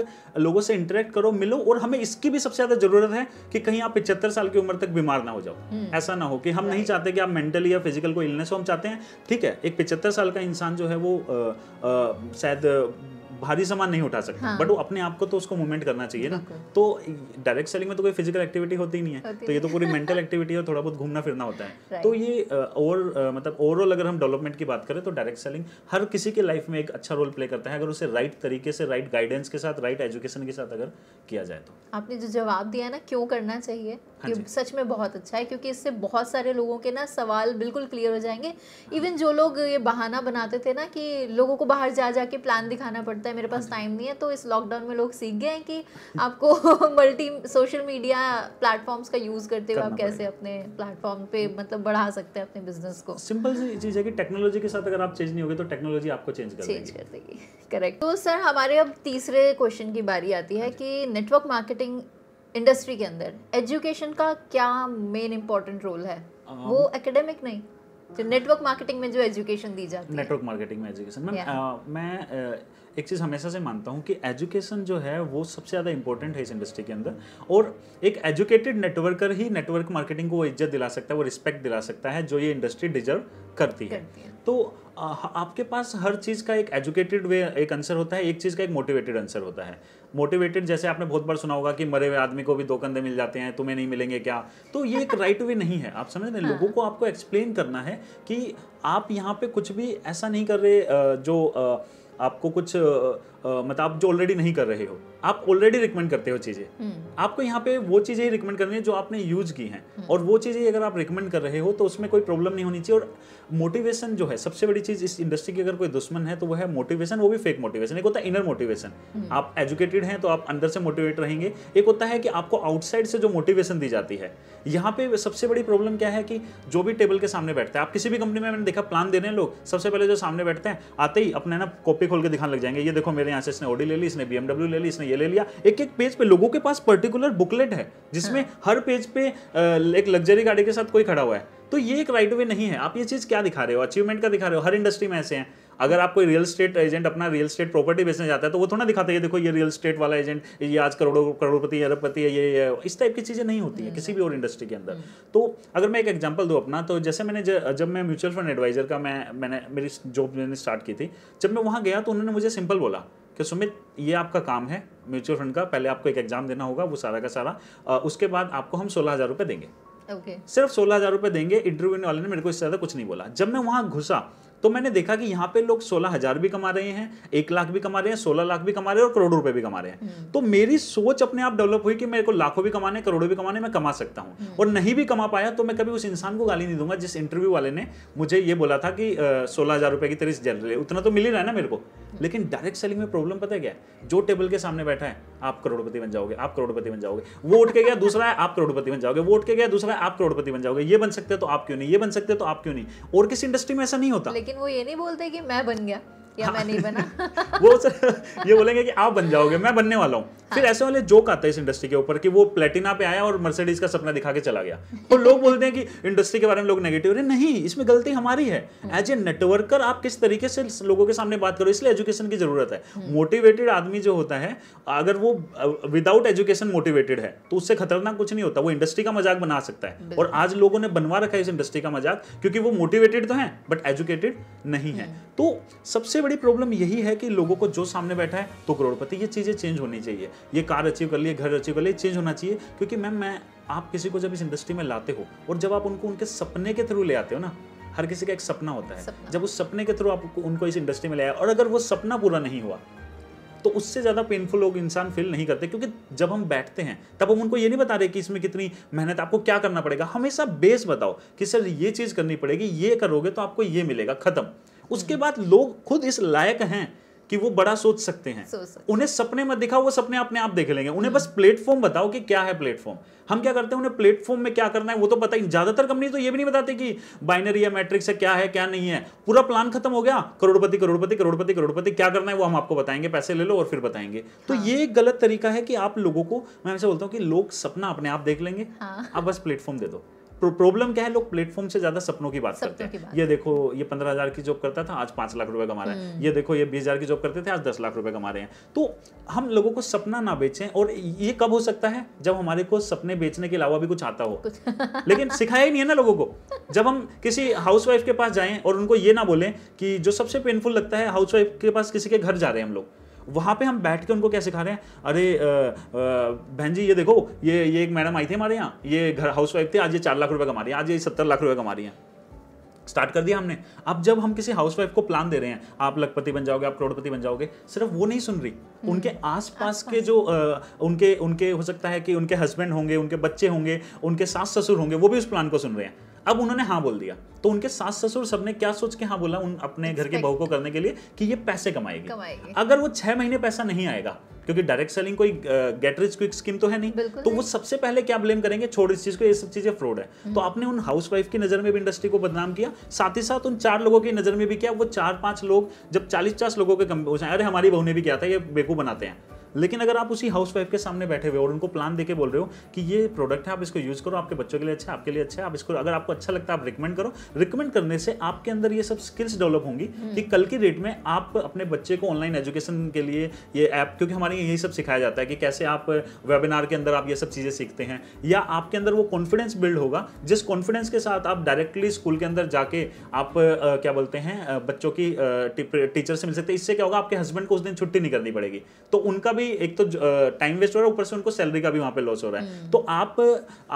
लोगों से इंटरेक्ट करो मिलो और हमें इसकी भी सबसे ज़्यादा ज़रूरत है कि कहीं आप पिछहत्तर साल की उम्र तक बीमार ना हो जाओ हम्म। ऐसा ना हो कि हम नहीं चाहते कि आप मेंटली या फिजिकल कोई इलनेस हो हम चाहते हैं ठीक है एक पिछहत्तर साल का इंसान जो है वो at the भारी सामान नहीं उठा सकता बट हाँ। वो अपने आप को तो उसको मूवमेंट करना चाहिए ना तो डायरेक्ट सेलिंग में तो कोई फिजिकल एक्टिविटी होती ही नहीं है तो ये तो पूरी मेंटल एक्टिविटी और थोड़ा बहुत घूमना फिरना होता है तो ये ओवर मतलब ओवरऑल अगर हम डेवलपमेंट की बात करें तो डायरेक्ट सेलिंग हर किसी के लाइफ में एक अच्छा रोल प्ले करता है अगर उसे राइट तरीके से राइट गाइडेंस के साथ राइट एजुकेशन के साथ अगर किया जाए तो आपने जो जवाब दिया ना क्यों करना चाहिए हाँ सच में बहुत अच्छा है क्योंकि इससे बहुत सारे लोगों के ना सवाल बिल्कुल क्लियर हो जाएंगे इवन हाँ। जो लोग ये बहाना बनाते थे ना कि लोगों को बाहर जा जाके प्लान दिखाना पड़ता होता है मेरे पास टाइम हाँ नहीं है तो इस लॉकडाउन में लोग सीख गए हैं कि आपको मल्टी सोशल मीडिया प्लेटफॉर्म्स का यूज़ करते हुए आप कैसे अपने प्लेटफॉर्म पे मतलब बढ़ा सकते हैं अपने बिजनेस को सिंपल सी चीज़ है कि टेक्नोलॉजी के साथ अगर आप चेंज नहीं होगी तो टेक्नोलॉजी आपको चेंज कर चेंज कर देगी करेक्ट तो सर हमारे अब तीसरे क्वेश्चन की बारी आती है हाँ कि नेटवर्क मार्केटिंग इंडस्ट्री के अंदर एजुकेशन का क्या मेन इम्पोर्टेंट रोल है वो एकेडमिक um, नहीं जो नेटवर्क मार्केटिंग में जो एजुकेशन दी जाती है नेटवर्क मार्केटिंग में एजुकेशन मैम uh, मैं uh, एक चीज़ हमेशा से मानता हूँ कि एजुकेशन जो है वो सबसे ज़्यादा इंपॉर्टेंट है इस इंडस्ट्री के अंदर और एक एजुकेटेड नेटवर्कर ही नेटवर्क मार्केटिंग को वो इज्जत दिला सकता है वो रिस्पेक्ट दिला सकता है जो ये इंडस्ट्री डिजर्व करती है तो आपके पास हर चीज़ का एक एजुकेटेड वे एक आंसर होता है एक चीज़ का एक मोटिवेटेड आंसर होता है मोटिवेटेड जैसे आपने बहुत बार सुना होगा कि मरे हुए आदमी को भी दो कंधे मिल जाते हैं तुम्हें नहीं मिलेंगे क्या तो ये एक राइट वे नहीं है आप समझ रहे हैं हाँ। लोगों को आपको एक्सप्लेन करना है कि आप यहाँ पे कुछ भी ऐसा नहीं कर रहे जो आपको कुछ मतलब आप जो ऑलरेडी नहीं कर रहे हो आप ऑलरेडी रिकमेंड करते हो चीज़ें हम्म। आपको यहाँ पे वो चीज़ें ही रिकमेंड करनी है जो आपने यूज की हैं हम्म। और वो चीज़ें अगर आप रिकमेंड कर रहे हो तो उसमें कोई प्रॉब्लम नहीं होनी चाहिए और मोटिवेशन जो है सबसे बड़ी चीज इस इंडस्ट्री की अगर कोई दुश्मन है तो वो है मोटिवेशन वो भी फेक मोटिवेशन एक होता है इनर मोटिवेशन हम्म। आप एजुकेटेड हैं तो आप अंदर से मोटिवेट रहेंगे एक होता है कि आपको आउटसाइड से जो मोटिवेशन दी जाती है यहाँ पे सबसे बड़ी प्रॉब्लम क्या है कि जो भी टेबल के सामने बैठते हैं आप किसी भी कंपनी में मैंने देखा प्लान दे रहे हैं लोग सबसे पहले जो सामने बैठते हैं आते ही अपने ना कॉपी खोल के दिखाने लग जाएंगे ये देखो मेरे यहाँ से इसने ओडी ले ली इसने बीएमडब्ल्यू ले ली इसने ये ले लिया एक एक पेज पे लोगों के पास पर्टिकुलर बुकलेट है जिसमें हाँ। हर पेज पे एक लग्जरी गाड़ी के साथ कोई खड़ा हुआ है तो ये एक राइट वे नहीं है आप ये चीज़ क्या दिखा रहे हो अचीवमेंट का दिखा रहे हो हर इंडस्ट्री में ऐसे हैं अगर आप कोई रियल स्टेट एजेंट अपना रियल स्टेट प्रॉपर्टी बेचने जाता है तो वो थोड़ा दिखाते हैं देखो ये रियल स्टेट वाला एजेंट ये आज करोड़ों करोड़पति अरबपति है ये, ये इस टाइप की चीज़ें नहीं होती हैं किसी भी और इंडस्ट्री के अंदर हम्म। तो अगर मैं एक एग्जाम्पल दूँ अपना तो जैसे मैंने ज, जब मैं म्यूचुअल फंड एडवाइजर का मैं मैंने मेरी जॉब मैंने स्टार्ट की थी जब मैं वहाँ गया तो उन्होंने मुझे सिंपल बोला कि सुमित ये आपका काम है म्यूचुअल फंड का पहले आपको एक एग्जाम देना होगा वो सारा का सारा उसके बाद आपको हम सोलह हज़ार रुपये देंगे सिर्फ सोलह हज़ार रुपए देंगे इंटरव्यू वाले ने मेरे को इससे ज़्यादा कुछ नहीं बोला जब मैं वहां घुसा तो मैंने देखा कि यहाँ पे लोग सोलह हजार भी कमा रहे हैं एक लाख भी कमा रहे हैं सोलह लाख भी कमा रहे हैं और करोड़ों रुपए भी कमा रहे हैं हम्म। तो मेरी सोच अपने आप डेवलप हुई कि मेरे को लाखों भी कमाने करोड़ों भी कमाने मैं कमा सकता हूँ हम्म। और नहीं भी कमा पाया तो मैं कभी उस इंसान को गाली नहीं दूंगा जिस इंटरव्यू वाले ने मुझे ये बोला था कि सोलह हजार रुपए की तरह सैलरी उतना तो मिल ही रहा है ना मेरे को हम्म। लेकिन डायरेक्ट सेलिंग में प्रॉब्लम पता है क्या जो टेबल के सामने बैठा है आप करोड़पति बन जाओगे आप करोड़पति बन जाओगे वो उठ के गया दूसरा है आप करोड़पति बन जाओगे वो उठ के गया दूसरा है आप करोड़पति बन जाओगे ये बन सकते तो आप क्यों नहीं ये बन सकते तो आप क्यों नहीं और किस इंडस्ट्री में ऐसा नहीं होता लेकिन वो ये नहीं बोलते कि मैं बन गया या हाँ। मैं नहीं बना (laughs) वो सर ये बोलेंगे कि आप बन जाओगे मैं बनने वाला हूँ हाँ। फिर ऐसे वाले जोक आते हैं इस इंडस्ट्री के ऊपर कि वो प्लेटिना पे आया और मर्सिडीज का सपना दिखा के चला गया तो लोग बोलते हैं कि इंडस्ट्री के बारे में लोग नेगेटिव रहे नहीं इसमें गलती हमारी है एज ए नेटवर्कर आप किस तरीके से लोगों के सामने बात करो इसलिए एजुकेशन की जरूरत है मोटिवेटेड हाँ। आदमी जो होता है अगर वो विदाउट एजुकेशन मोटिवेटेड है तो उससे खतरनाक कुछ नहीं होता वो इंडस्ट्री का मजाक बना सकता है और आज लोगों ने बनवा रखा है इस इंडस्ट्री का मजाक क्योंकि वो मोटिवेटेड तो है बट एजुकेटेड नहीं है तो सबसे बड़ी प्रॉब्लम यही है कि लोगों को जो सामने बैठा है तो करोड़पति ये चीज़ें चेंज होनी चाहिए ये कार अचीव कर लिए घर अचीव कर लिए चेंज होना चाहिए क्योंकि मैम मैं आप किसी को जब इस इंडस्ट्री में लाते हो और जब आप उनको उनके सपने के थ्रू ले आते हो ना हर किसी का एक सपना होता है सपना। जब उस सपने के थ्रू आप उनको इस इंडस्ट्री में ले आए और अगर वो सपना पूरा नहीं हुआ तो उससे ज़्यादा पेनफुल लोग इंसान फील नहीं करते क्योंकि जब हम बैठते हैं तब हम उनको ये नहीं बता रहे कि इसमें कितनी मेहनत आपको क्या करना पड़ेगा हमेशा बेस बताओ कि सर ये चीज़ करनी पड़ेगी ये करोगे तो आपको ये मिलेगा खत्म उसके बाद लोग खुद इस लायक हैं कि वो बड़ा सोच सकते हैं सोच सकते। उन्हें सपने में दिखा वो सपने अपने आप देख लेंगे उन्हें हम्म। बस प्लेटफॉर्म बताओ कि क्या है प्लेटफॉर्म हम क्या करते हैं उन्हें प्लेटफॉर्म में क्या करना है वो तो पता ही ज्यादातर कंपनी तो ये भी नहीं बताती कि बाइनरी या मैट्रिक्स है क्या है क्या नहीं है पूरा प्लान खत्म हो गया करोड़पति करोड़पति करोड़पति करोड़पति क्या करना है वो हम आपको बताएंगे पैसे ले लो और फिर बताएंगे तो हाँ। ये ये गलत तरीका है कि आप लोगों को मैं ऐसे बोलता हूँ कि लोग सपना अपने आप देख लेंगे हाँ। आप बस प्लेटफॉर्म दे दो प्रॉब्लम क्या है लोग प्लेटफॉर्म से ज्यादा सपनों की बात करते हैं ये देखो ये पंद्रह हजार की जॉब करता था आज पांच लाख रुपए कमा रहा है हम्म। ये देखो ये बीस हजार की जॉब करते थे आज दस लाख रुपए कमा रहे हैं तो हम लोगों को सपना ना बेचें और ये कब हो सकता है जब हमारे को सपने बेचने के अलावा भी कुछ आता हो (laughs) लेकिन सिखाया ही नहीं है ना लोगों को जब हम किसी हाउस के पास जाए और उनको ये ना बोले कि जो सबसे पेनफुल लगता है हाउस के पास किसी के घर जा रहे हैं हम लोग वहाँ पे हम बैठ के उनको क्या सिखा रहे हैं अरे बहन जी ये देखो ये ये एक मैडम आई थी हमारे यहाँ ये घर हाउस वाइफ थी आज ये चार लाख रुपये कमा रही है आज ये सत्तर लाख रुपये कमा रही है स्टार्ट कर दिया हमने अब जब हम किसी वाइफ को प्लान दे रहे हैं आप लखपति बन जाओगे आप करोड़पति बन जाओगे सिर्फ वो नहीं सुन रही हम्म। उनके आसपास के जो आ, उनके उनके हो सकता है कि उनके हस्बैंड होंगे उनके बच्चे होंगे उनके सास ससुर होंगे वो भी उस प्लान को सुन रहे हैं अब उन्होंने हाँ बोल दिया तो उनके सास ससुर सबने क्या सोच के हाँ बोला उन अपने घर के बहू को करने के लिए कि ये पैसे कमाएगी, कमाएगी। अगर वो छह महीने पैसा नहीं आएगा क्योंकि डायरेक्ट सेलिंग कोई गेट रिच क्विक स्कीम तो है नहीं तो वो सबसे पहले क्या ब्लेम करेंगे छोड़ इस चीज को ये सब चीजें फ्रॉड है हम्म। तो आपने उन हाउसवाइफ की नजर में भी इंडस्ट्री को बदनाम किया साथ ही साथ उन चार लोगों की नजर में भी किया वो चार पांच लोग जब चालीस पचास लोगों के अरे हमारी बहू ने भी किया था ये बेकू बनाते हैं लेकिन अगर आप उसी हाउस के सामने बैठे हुए और उनको प्लान देके बोल रहे हो कि ये प्रोडक्ट है आप इसको यूज़ करो आपके बच्चों के लिए अच्छा आपके लिए अच्छा आप इसको अगर आपको अच्छा लगता है आप रिकमेंड करो रिकमेंड करने से आपके अंदर ये सब स्किल्स डेवलप होंगी हम्म। कि कल की डेट में आप अपने बच्चे को ऑनलाइन एजुकेशन के लिए ये ऐप क्योंकि हमारे यही सब सिखाया जाता है कि कैसे आप वेबिनार के अंदर आप ये सब चीज़ें सीखते हैं या आपके अंदर वो कॉन्फिडेंस बिल्ड होगा जिस कॉन्फिडेंस के साथ आप डायरेक्टली स्कूल के अंदर जाके आप क्या बोलते हैं बच्चों की टीचर से मिल सकते हैं इससे क्या होगा आपके हस्बैंड को उस दिन छुट्टी नहीं करनी पड़ेगी तो उनका भी कि एक तो टाइम वेस्ट हो रहा है ऊपर से उनको सैलरी का भी वहाँ पे लॉस हो रहा है हम्म। तो आप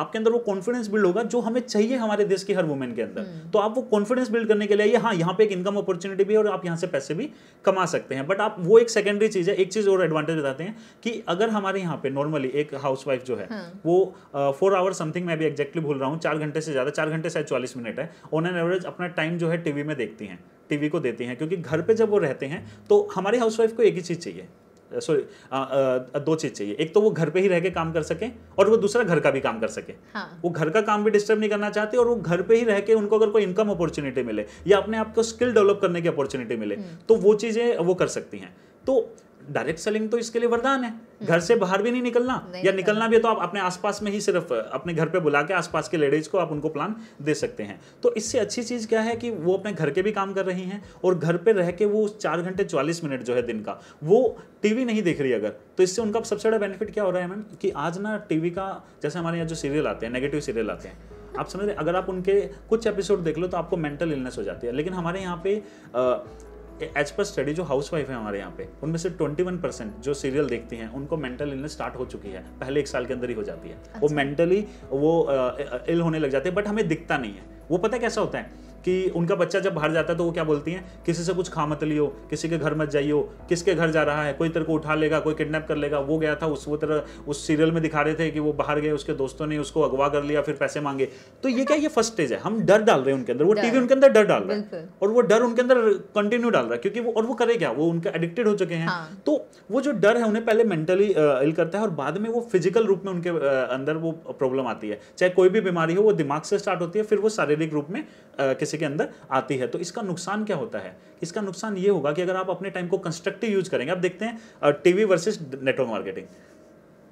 आपके अंदर वो कॉन्फिडेंस बिल्ड होगा जो हमें चाहिए हमारे देश की हर वुमेन के अंदर हम्म। तो आप वो कॉन्फिडेंस बिल्ड करने के लिए हाँ यहाँ पे एक इनकम अपॉर्चुनिटी भी है और आप यहाँ से पैसे भी कमा सकते हैं बट आप वो एक सेकेंडरी चीज़ है एक चीज़ और एडवांटेज बताते हैं कि अगर हमारे यहाँ पे नॉर्मली एक हाउस जो है हाँ। वो फोर आवर समथिंग मैं भी एक्जैक्टली भूल रहा हूँ चार घंटे से ज़्यादा चार घंटे से चालीस मिनट है ऑन एन एवरेज अपना टाइम जो है टीवी में देखती हैं टीवी को देती हैं क्योंकि घर पे जब वो रहते हैं तो हमारी हाउसवाइफ को एक ही चीज़ चाहिए सॉरी दो चीज़ चाहिए एक तो वो घर पे ही रह के काम कर सके और वो दूसरा घर का भी काम कर सके हाँ. वो घर का काम भी डिस्टर्ब नहीं करना चाहते और वो घर पे ही रह के उनको अगर कोई इनकम अपॉर्चुनिटी मिले या अपने आप को स्किल डेवलप करने की अपॉर्चुनिटी मिले हम्म। तो वो चीज़ें वो कर सकती हैं तो डायरेक्ट सेलिंग तो इसके लिए वरदान है हम्म। घर से बाहर भी नहीं निकलना नहीं या निकलना भी है तो आप अपने आसपास में ही सिर्फ अपने घर पे बुला के आसपास के लेडीज को आप उनको प्लान दे सकते हैं तो इससे अच्छी चीज़ क्या है कि वो अपने घर के भी काम कर रही हैं और घर पे रह के वो चार घंटे चालीस मिनट जो है दिन का वो टीवी नहीं देख रही अगर तो इससे उनका सबसे बड़ा बेनिफिट क्या हो रहा है मैम कि आज ना टीवी का जैसे हमारे यहाँ जो सीरियल आते हैं नेगेटिव सीरियल आते हैं आप समझ रहे अगर आप उनके कुछ एपिसोड देख लो तो आपको मेंटल इलनेस हो जाती है लेकिन हमारे यहाँ पे एज पर स्टडी जो हाउस वाइफ है हमारे यहाँ पे उनमें से ट्वेंटी वन परसेंट जो सीरियल देखती हैं उनको मेंटल इलनेस स्टार्ट हो चुकी है पहले एक साल के अंदर ही हो जाती है अच्छा। वो मेंटली वो इल होने लग जाते हैं बट हमें दिखता नहीं है वो पता कैसा होता है कि उनका बच्चा जब बाहर जाता है तो वो क्या बोलती हैं किसी से कुछ खा मत लियो किसी के घर मत जाइयो किसके घर जा रहा है कोई तेरे को उठा लेगा कोई किडनैप कर लेगा वो गया था उस वो तरह उस सीरियल में दिखा रहे थे कि वो बाहर गए उसके दोस्तों ने उसको अगवा कर लिया फिर पैसे मांगे तो ये क्या ये फर्स्ट स्टेज है हम डर डाल रहे हैं उनके अंदर वो टीवी उनके अंदर डर डाल रहा है और वो डर उनके अंदर कंटिन्यू डाल रहा है क्योंकि वो और वो करे क्या वो उनके एडिक्टेड हो चुके हैं हाँ। तो वो जो डर है उन्हें पहले मेंटली इल करता है और बाद में वो फिजिकल रूप में उनके अंदर वो प्रॉब्लम आती है चाहे कोई भी बीमारी हो वो दिमाग से स्टार्ट होती है फिर वो शारीरिक रूप में किसी पैसे के अंदर आती है तो इसका नुकसान क्या होता है इसका नुकसान ये होगा कि अगर आप अपने टाइम को कंस्ट्रक्टिव यूज करेंगे आप देखते हैं TV versus network marketing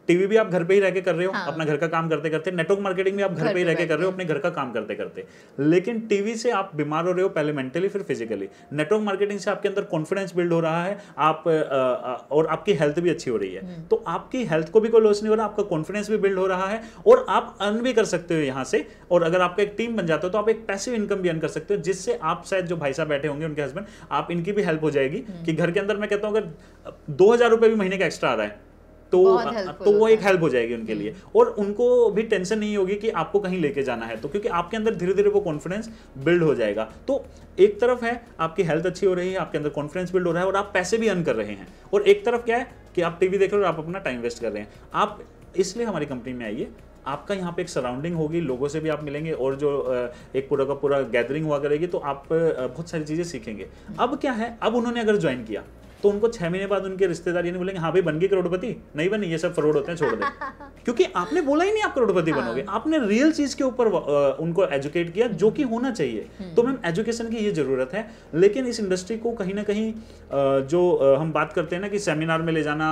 TV भी आप घर पे ही रहकर कर रहे हो हाँ। अपना घर का काम करते करते नेटवर्क मार्केटिंग भी आप घर, घर पे ही रहकर कर रहे हो अपने घर का काम करते करते लेकिन टीवी से आप बीमार हो रहे हो पहले मेंटली फिर फिजिकली नेटवर्क मार्केटिंग से आपके अंदर कॉन्फिडेंस बिल्ड हो रहा है आप और आपकी हेल्थ भी अच्छी हो रही है हम्म। तो आपकी हेल्थ को भी कोई लॉस नहीं हो रहा आपका कॉन्फिडेंस भी बिल्ड हो रहा है और आप अर्न भी कर सकते हो यहाँ से और अगर आपका एक टीम बन जाता हो तो आप एक पैसिव इनकम भी अर्न कर सकते हो जिससे आप शायद जो भाई साहब बैठे होंगे उनके हस्बैंड आप इनकी भी हेल्प हो जाएगी हम्म। कि घर के अंदर मैं कहता हूँ अगर दो हजार रुपये भी महीने का एक्स्ट्रा आ रहा है तो हाँ, तो वो एक हेल्प हो जाएगी उनके हम्म। लिए और उनको भी टेंशन नहीं होगी कि आपको कहीं लेके जाना है तो क्योंकि आपके अंदर धीरे धीरे वो कॉन्फिडेंस बिल्ड हो जाएगा तो एक तरफ है आपकी हेल्थ अच्छी हो रही है आपके अंदर कॉन्फिडेंस बिल्ड हो रहा है और आप पैसे भी अर्न कर रहे हैं और एक तरफ क्या है कि आप टीवी देख रहे हो आप अपना टाइम वेस्ट कर रहे हैं आप इसलिए हमारी कंपनी में आइए आपका यहाँ पे एक सराउंडिंग होगी लोगों से भी आप मिलेंगे और जो एक पूरा का पूरा गैदरिंग हुआ करेगी तो आप बहुत सारी चीज़ें सीखेंगे अब क्या है अब उन्होंने अगर ज्वाइन किया तो उनको छह महीने बाद उनके रिश्तेदार ये नहीं बोलेंगे हाँ भाई बन गए करोड़पति नहीं बने ये सब फ्रॉड होते हैं छोड़ दे (laughs) क्योंकि आपने बोला ही नहीं आप करोड़पति हाँ। बनोगे आपने रियल चीज के ऊपर उनको एजुकेट किया जो कि होना चाहिए हम्म। तो मैम एजुकेशन की ये जरूरत है लेकिन इस इंडस्ट्री को कहीं ना कहीं जो हम बात करते हैं ना कि सेमिनार में ले जाना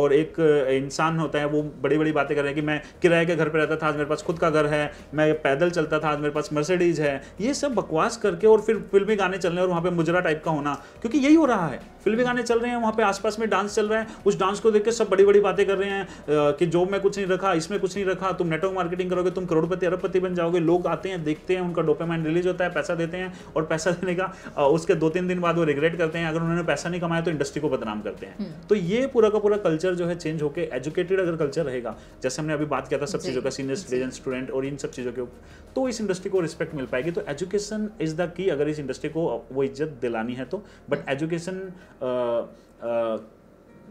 और एक इंसान होता है वो बड़ी बड़ी बातें कर रहे हैं कि मैं किराए के घर पर रहता था आज मेरे पास खुद का घर है मैं पैदल चलता था आज मेरे पास मर्सिडीज है ये सब बकवास करके और फिर फिल्मी गाने चलने और वहाँ पे मुजरा टाइप का होना क्योंकि यही हो रहा है फिल्मी गाने गाने चल रहे हैं वहाँ पे आसपास में डांस चल रहा है उस डांस को देख के सब बड़ी बड़ी बातें कर रहे हैं कि जॉब में कुछ नहीं रखा इसमें कुछ नहीं रखा तुम नेटवर्क मार्केटिंग करोगे तुम करोड़पति अरबपति बन जाओगे लोग आते हैं देखते हैं उनका डोपामाइन रिलीज होता है पैसा देते हैं और पैसा देने का उसके दो तीन दिन बाद वो रिग्रेट करते हैं अगर उन्होंने पैसा नहीं कमाया तो इंडस्ट्री को बदनाम करते हैं हम्म। तो ये पूरा का पूरा कल्चर जो है चेंज होकर एजुकेटेड अगर कल्चर रहेगा जैसे हमने अभी बात किया था सब चीज़ों का सीनियर सिटीजन स्टूडेंट और इन सब चीज़ों के तो इस इंडस्ट्री को रिस्पेक्ट मिल पाएगी तो एजुकेशन इज द की अगर इस इंडस्ट्री को वो इज्जत दिलानी है तो बट एजुकेशन हम्म।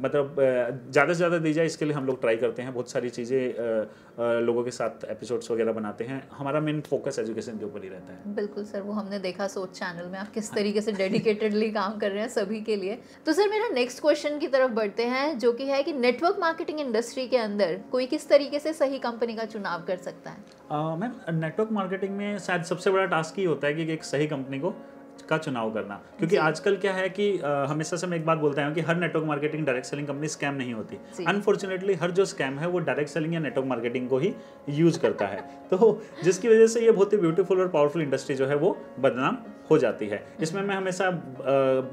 मतलब ज़्यादा से ज़्यादा दी जाए इसके लिए हम लोग ट्राई करते हैं बहुत सारी चीज़ें लोगों के साथ एपिसोड्स वगैरह बनाते हैं हमारा मेन फोकस एजुकेशन के ऊपर ही रहता है बिल्कुल सर वो हमने देखा सोच चैनल में आप किस हाँ। तरीके से डेडिकेटेडली (laughs) काम कर रहे हैं सभी के लिए तो सर मेरा नेक्स्ट क्वेश्चन की तरफ बढ़ते हैं जो कि है कि नेटवर्क मार्केटिंग इंडस्ट्री के अंदर कोई किस तरीके से सही कंपनी का चुनाव कर सकता है मैम नेटवर्क मार्केटिंग में शायद सबसे बड़ा टास्क ही होता है कि एक सही कंपनी को का चुनाव करना क्योंकि आजकल क्या है कि हमेशा से मैं एक बात बोलता हूँ कि हर network marketing direct selling company scam नहीं होती अनफॉर्चुनेटली हर जो स्कैम है वो डायरेक्ट सेलिंग या नेटवर्क मार्केटिंग को ही यूज करता है तो जिसकी वजह से ये बहुत ही ब्यूटीफुल और पावरफुल इंडस्ट्री जो है वो बदनाम हो जाती है इसमें मैं हमेशा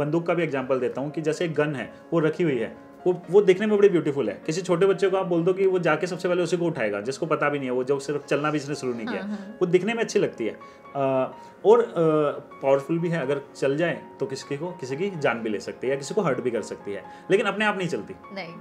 बंदूक का भी एग्जाम्पल देता हूँ कि जैसे एक गन है वो रखी हुई है वो वो देखने में बड़ी ब्यूटीफुल है किसी छोटे बच्चे को आप बोल दो कि वो जाके सबसे पहले उसी को उठाएगा जिसको पता भी नहीं है वो जब सिर्फ चलना भी इसने शुरू नहीं किया हाँ, हाँ। वो दिखने में अच्छी लगती है और पावरफुल भी है अगर चल जाए तो किसी को किसी की जान भी ले सकती है या किसी को हर्ट भी कर सकती है लेकिन अपने आप नहीं चलती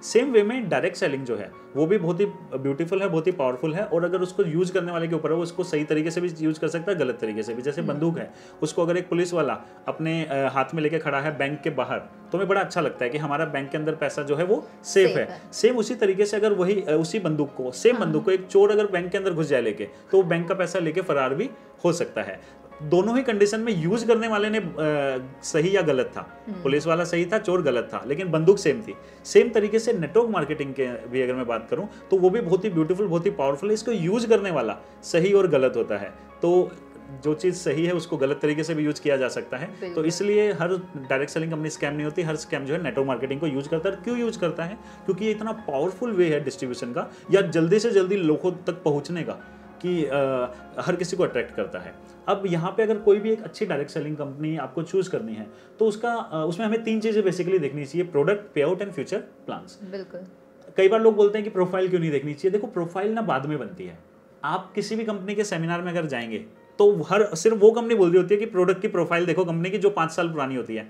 सेम वे में डायरेक्ट सेलिंग जो है वो भी बहुत ही ब्यूटीफुल है बहुत ही पावरफुल है और अगर उसको यूज करने वाले के ऊपर है वो उसको सही तरीके से भी यूज कर सकता है गलत तरीके से भी जैसे हम्म। बंदूक है उसको अगर एक पुलिस वाला अपने हाथ में लेके खड़ा है बैंक के बाहर तो हमें बड़ा अच्छा लगता है कि हमारा बैंक के अंदर पैसा जो है वो सेफ है सेम उसी तरीके से अगर वही उसी बंदूक को सेम हाँ। बंदूक को एक चोर अगर बैंक के अंदर घुस जाए लेके तो वो बैंक का पैसा लेके फरार भी हो सकता है दोनों ही कंडीशन में यूज करने वाले ने आ, सही या गलत था हम्म। पुलिस वाला सही था चोर गलत था लेकिन बंदूक सेम थी सेम तरीके से नेटवर्क मार्केटिंग के भी अगर मैं बात करूं तो वो भी बहुत ही ब्यूटीफुल बहुत ही पावरफुल है इसको यूज करने वाला सही और गलत होता है तो जो चीज़ सही है उसको गलत तरीके से भी यूज किया जा सकता है तो इसलिए हर डायरेक्ट सेलिंग कंपनी स्कैम नहीं होती हर स्कैम जो है नेटवर्क मार्केटिंग को यूज करता है क्यों यूज करता है क्योंकि ये इतना पावरफुल वे है डिस्ट्रीब्यूशन का या जल्दी से जल्दी लोगों तक पहुंचने का कि आ, हर किसी को अट्रैक्ट करता है अब यहाँ पे अगर कोई भी एक अच्छी डायरेक्ट सेलिंग कंपनी आपको चूज करनी है तो उसका उसमें हमें तीन चीज़ें बेसिकली देखनी चाहिए प्रोडक्ट पे आउट एंड फ्यूचर प्लान बिल्कुल कई बार लोग बोलते हैं कि प्रोफाइल क्यों नहीं देखनी चाहिए देखो प्रोफाइल ना बाद में बनती है आप किसी भी कंपनी के सेमिनार में अगर जाएंगे तो हर सिर्फ वो कंपनी बोल रही होती है कि प्रोडक्ट की प्रोफाइल देखो कंपनी की जो पांच साल पुरानी होती है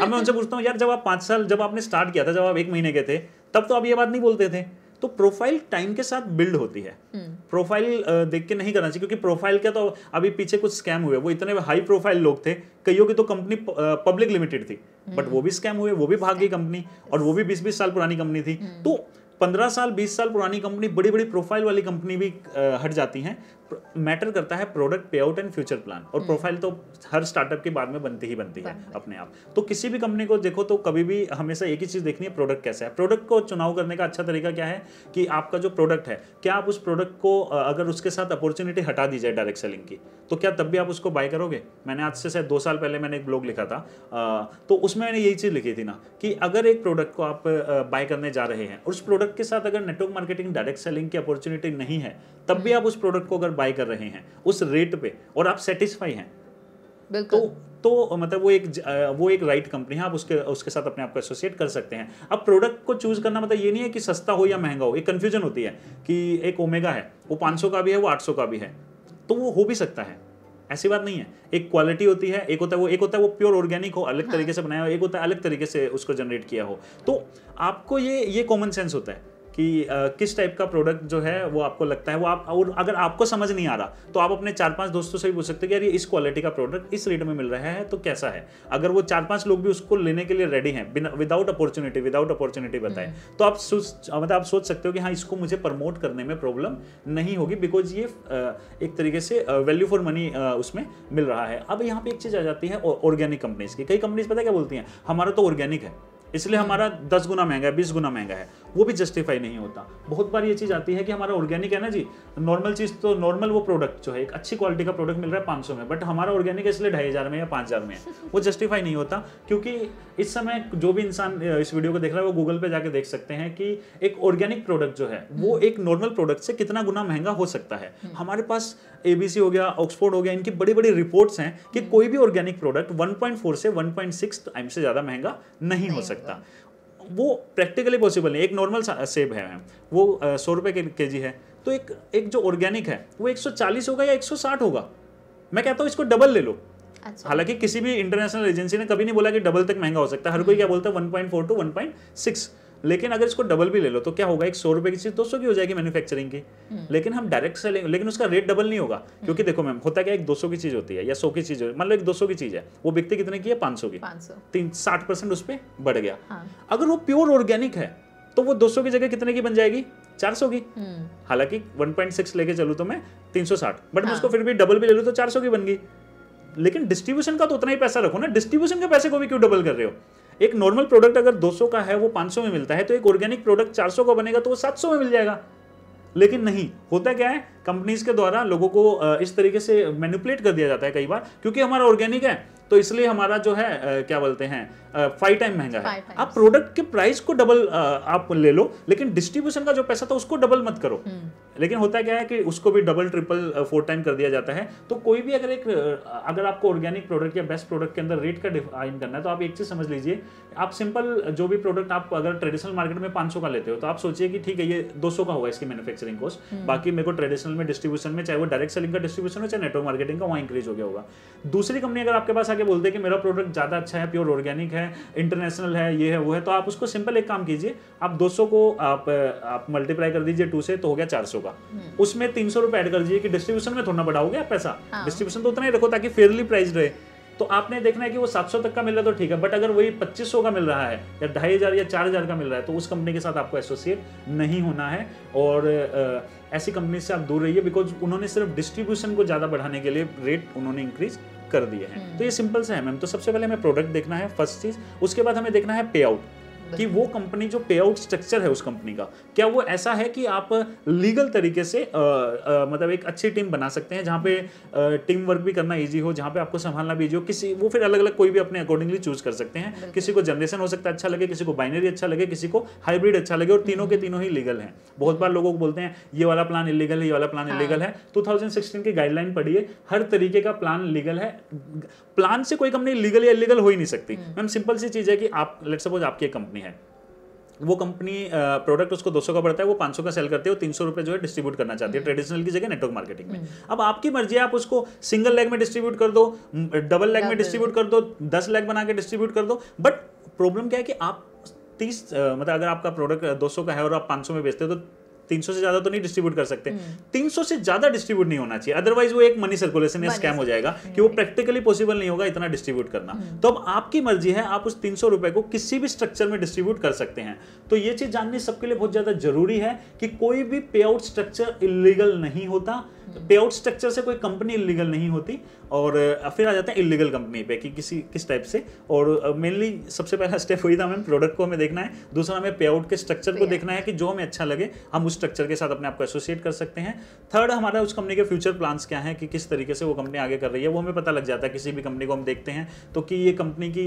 अब मैं उनसे पूछता हूँ यार जब आप पांच साल जब आपने स्टार्ट किया था जब आप एक महीने के थे तब तो आप ये बात नहीं बोलते थे तो प्रोफाइल टाइम के साथ बिल्ड होती है हम्म। प्रोफाइल देख के नहीं करना चाहिए क्योंकि प्रोफाइल का तो अभी पीछे कुछ स्कैम हुए वो इतने हाई प्रोफाइल लोग थे कईयों की तो कंपनी पब्लिक लिमिटेड थी बट हम्म। वो भी स्कैम हुए वो भी भाग गई कंपनी और वो भी बीस बीस साल पुरानी कंपनी थी हम्म। तो पंद्रह साल बीस साल पुरानी कंपनी बड़ी बड़ी प्रोफाइल वाली कंपनी भी हट जाती हैं मैटर करता है प्रोडक्ट पे आउट एंड फ्यूचर प्लान और हम्म। प्रोफाइल तो हर स्टार्टअप के बाद में बनती ही बनती है अपने आप तो किसी भी कंपनी को देखो तो कभी भी हमेशा एक ही चीज़ देखनी है प्रोडक्ट कैसा है प्रोडक्ट को चुनाव करने का अच्छा तरीका क्या है कि आपका जो प्रोडक्ट है क्या आप उस प्रोडक्ट को अगर उसके साथ अपॉर्चुनिटी हटा दी जाए डायरेक्ट सेलिंग की तो क्या तब भी आप उसको बाय करोगे मैंने आज से शायद दो साल पहले मैंने एक ब्लॉग लिखा था तो उसमें मैंने यही चीज़ लिखी थी ना कि अगर एक प्रोडक्ट को आप बाय करने जा रहे हैं उस प्रोडक्ट के साथ अगर नेटवर्क मार्केटिंग डायरेक्ट सेलिंग की अपॉर्चुनिटी नहीं है तब भी हम्म। आप उस प्रोडक्ट को अगर बाय कर रहे हैं उस रेट पे और आप सेटिस्फाई हैं तो तो मतलब वो एक वो एक राइट कंपनी है आप उसके उसके साथ अपने आप को एसोसिएट कर सकते हैं अब प्रोडक्ट को चूज करना मतलब ये नहीं है कि सस्ता हो या महंगा हो एक कन्फ्यूजन होती है कि एक ओमेगा है वो पाँच का भी है वो आठ का भी है तो वो हो भी सकता है ऐसी बात नहीं है एक क्वालिटी होती है एक होता है वो एक होता है वो प्योर ऑर्गेनिक हो अलग हाँ। तरीके से बनाया हो एक होता है अलग तरीके से उसको जनरेट किया हो तो आपको ये ये कॉमन सेंस होता है कि आ, किस टाइप का प्रोडक्ट जो है वो आपको लगता है वो आप और अगर आपको समझ नहीं आ रहा तो आप अपने चार पांच दोस्तों से भी पूछ सकते हैं कि यार ये इस क्वालिटी का प्रोडक्ट इस रेट में मिल रहा है तो कैसा है अगर वो चार पांच लोग भी उसको लेने के लिए रेडी हैं विदाउट अपॉर्चुनिटी विदाउट अपॉर्चुनिटी बताए तो आप सोच मतलब आप सोच सकते हो कि हाँ इसको मुझे प्रमोट करने में प्रॉब्लम नहीं होगी बिकॉज ये एक तरीके से वैल्यू फॉर मनी उसमें मिल रहा है अब यहाँ पे एक चीज़ आ जाती है ऑर्गेनिक कंपनीज की कई कंपनीज पता क्या बोलती हैं हमारा तो ऑर्गेनिक है इसलिए हम्म। हमारा दस गुना महंगा है बीस गुना महंगा है वो भी जस्टिफाई नहीं होता बहुत बार ये चीज़ आती है कि हमारा ऑर्गेनिक है ना जी नॉर्मल चीज़ तो नॉर्मल वो प्रोडक्ट जो है एक अच्छी क्वालिटी का प्रोडक्ट मिल रहा है पाँच सौ में बट हमारा ऑर्गेनिक इसलिए ढाई हज़ार में या पाँच हज़ार में है वो जस्टिफाई नहीं होता क्योंकि इस समय जो भी इंसान इस वीडियो को देख रहा है वो गूगल पर जाकर देख सकते हैं कि एक ऑर्गेनिक प्रोडक्ट जो है वो हम्म। एक नॉर्मल प्रोडक्ट से कितना गुना महंगा हो सकता है हम्म। हमारे पास ए हो गया ऑक्सफोर्ड हो गया इनकी बड़ी बड़ी रिपोर्ट्स हैं कि कोई भी ऑर्गेनिक प्रोडक्ट वन से वन टाइम से ज़्यादा महंगा नहीं हो सकता सकता वो प्रैक्टिकली पॉसिबल नहीं एक नॉर्मल सेब है वो सौ रुपये के के जी है तो एक एक जो ऑर्गेनिक है वो 140 होगा या 160 होगा मैं कहता हूँ इसको डबल ले लो अच्छा। हालांकि किसी भी इंटरनेशनल एजेंसी ने कभी नहीं बोला कि डबल तक महंगा हो सकता है हर कोई क्या बोलता है 1.4 टू 1.6 लेकिन अगर इसको डबल भी ले लो तो क्या होगा एक सौ रुपए की चीज़ दो सौ की हो जाएगी मैन्युफैक्चरिंग की हम्म। लेकिन हम डायरेक्ट सेलिंग लेकिन उसका रेट डबल नहीं होगा हम्म। क्योंकि देखो मैम होता क्या एक दो की चीज़ होती है या सौ की चीज़ मान लो एक दो की चीज़ है वो बिकती कितने की है पांच की तीन साठ परसेंट उस पर बढ़ गया हाँ। अगर वो प्योर ऑर्गेनिक है तो वो 200 की जगह कितने की बन जाएगी 400 की हम्म। हालांकि 1.6 लेके चलू तो मैं 360 बट मैं हाँ। उसको फिर भी डबल भी ले लू तो 400 की बन गई लेकिन डिस्ट्रीब्यूशन का तो उतना ही पैसा रखो ना डिस्ट्रीब्यूशन के पैसे को भी क्यों डबल कर रहे हो एक नॉर्मल प्रोडक्ट अगर 200 का है वो 500 में मिलता है तो एक ऑर्गेनिक प्रोडक्ट 400 का बनेगा तो वो 700 में मिल जाएगा लेकिन नहीं होता क्या है कंपनीज के द्वारा लोगों को इस तरीके से मैनिपुलेट कर दिया जाता है कई बार क्योंकि हमारा ऑर्गेनिक है तो इसलिए हमारा जो है क्या बोलते हैं फाइव टाइम महंगा है आप प्रोडक्ट के प्राइस को डबल आप ले लो लेकिन डिस्ट्रीब्यूशन का जो पैसा था उसको डबल मत करो हम्म। लेकिन होता क्या है कि उसको भी डबल ट्रिपल फोर टाइम कर दिया जाता है तो कोई भी अगर एक अगर आपको ऑर्गेनिक प्रोडक्ट या बेस्ट प्रोडक्ट के अंदर रेट का डिफाइन करना है तो आप एक चीज समझ लीजिए आप सिंपल जो भी प्रोडक्ट आप अगर ट्रेडिशनल मार्केट में 500 का लेते हो तो आप सोचिए कि ठीक है ये 200 का होगा इसकी मैन्युफैक्चरिंग हम्म। कॉस्ट बाकी मेरे को ट्रेडिशनल में डिस्ट्रीब्यूशन में चाहे वो डायरेक्ट सेलिंग का डिस्ट्रीब्यूशन हो चाहे नेटवर्क मार्केटिंग का वहाँ इंक्रीज हो गया होगा दूसरी कंपनी अगर आपके पास आगे के बोलते हैं कि मेरा प्रोडक्ट ज़्यादा अच्छा है प्योर ऑर्गेनिक है इंटरनेशनल है ये है वो है तो आप उसको सिंपल एक काम कीजिए आप 200 को आप आप मल्टीप्लाई कर दीजिए टू से तो हो गया 400 का हम्म। उसमें तीन सौ ऐड कर दीजिए कि डिस्ट्रीब्यूशन में थोड़ा बढ़ाओगे आप पैसा डिस्ट्रीब्यूशन हाँ। तो उतना ही रखो ताकि फेयरली प्राइस रहे तो आपने देखना है कि वो 700 तक का मिल रहा तो ठीक है बट अगर वही 2500 का मिल रहा है या ढाई हजार या चार हजार का मिल रहा है तो उस कंपनी के साथ आपको एसोसिएट नहीं होना है और ऐसी कंपनी से आप दूर रहिए बिकॉज उन्होंने सिर्फ डिस्ट्रीब्यूशन को ज़्यादा बढ़ाने के लिए रेट उन्होंने इंक्रीज कर दिए हैं हम्म। तो ये सिंपल से है मैम तो सबसे पहले हमें प्रोडक्ट देखना है फर्स्ट चीज़ उसके बाद हमें देखना है पे आउट कि वो कंपनी जो पे आउट स्ट्रक्चर है उस कंपनी का क्या वो ऐसा है कि आप लीगल तरीके से आ, आ, मतलब एक अच्छी टीम बना सकते हैं जहाँ पे आ, टीम वर्क भी करना ईजी हो जहाँ पे आपको संभालना भी ईजी हो किसी वो फिर अलग अलग कोई भी अपने अकॉर्डिंगली चूज कर सकते हैं किसी को जनरेशन हो सकता है अच्छा लगे किसी को बाइनरी अच्छा लगे किसी को हाइब्रिड अच्छा लगे और तीनों के हम्म। तीनों ही लीगल हैं बहुत बार लोगों को बोलते हैं ये वाला प्लान इलीगल है ये वाला प्लान हाँ। इलीगल है टू की गाइडलाइन पढ़िए हर तरीके का प्लान लीगल है प्लान से कोई कंपनी लीगल या इलीगल हो ही नहीं सकती हम्म। मैम सिंपल सी चीज़ है कि आप लेट सपोज आपकी कंपनी कंपनी है वो कंपनी प्रोडक्ट उसको 200 का पड़ता है वो 500 का सेल करते है वो तीन सौ जो है डिस्ट्रीब्यूट करना चाहती है ट्रेडिशनल हम्म। की जगह नेटवर्क मार्केटिंग में हम्म। अब आपकी मर्जी है आप उसको सिंगल लेग में डिस्ट्रीब्यूट कर दो डबल लेग में डिस्ट्रीब्यूट कर दो दस लेग बना के डिस्ट्रीब्यूट कर दो बट प्रॉब्लम क्या है कि आप तीस मतलब अगर आपका प्रोडक्ट 200 का है और आप 500 में बेचते हो तो 300 से ज्यादा तो नहीं डिस्ट्रीब्यूट कर सकते 300 हम्म। से ज्यादा डिस्ट्रीब्यूट नहीं होना चाहिए अदरवाइज वो एक मनी सर्कुलेशन या स्कैम हो जाएगा कि वो प्रैक्टिकली पॉसिबल नहीं होगा इतना डिस्ट्रीब्यूट करना हम्म। तो अब आपकी मर्जी है आप उस तीन रुपए को किसी भी स्ट्रक्चर में डिस्ट्रीब्यूट कर सकते हैं तो ये चीज जाननी सबके लिए बहुत ज्यादा जरूरी है कि कोई भी पे आउट स्ट्रक्चर इलीगल नहीं होता पेआउट पे आउट स्ट्रक्चर से कोई कंपनी इलीगल नहीं होती और फिर आ जाते हैं इलीगल कंपनी पे कि किसी किस टाइप से और मेनली सबसे पहला स्टेप वही था हमें प्रोडक्ट को हमें देखना है दूसरा हमें पे आउट के स्ट्रक्चर को देखना है कि जो हमें अच्छा लगे हम उस स्ट्रक्चर के साथ अपने आप को एसोसिएट कर सकते हैं थर्ड हमारा उस कंपनी के फ्यूचर प्लान्स क्या है कि किस तरीके से वो कंपनी आगे कर रही है वो हमें पता लग जाता है किसी भी कंपनी को हम देखते हैं तो कि ये कंपनी की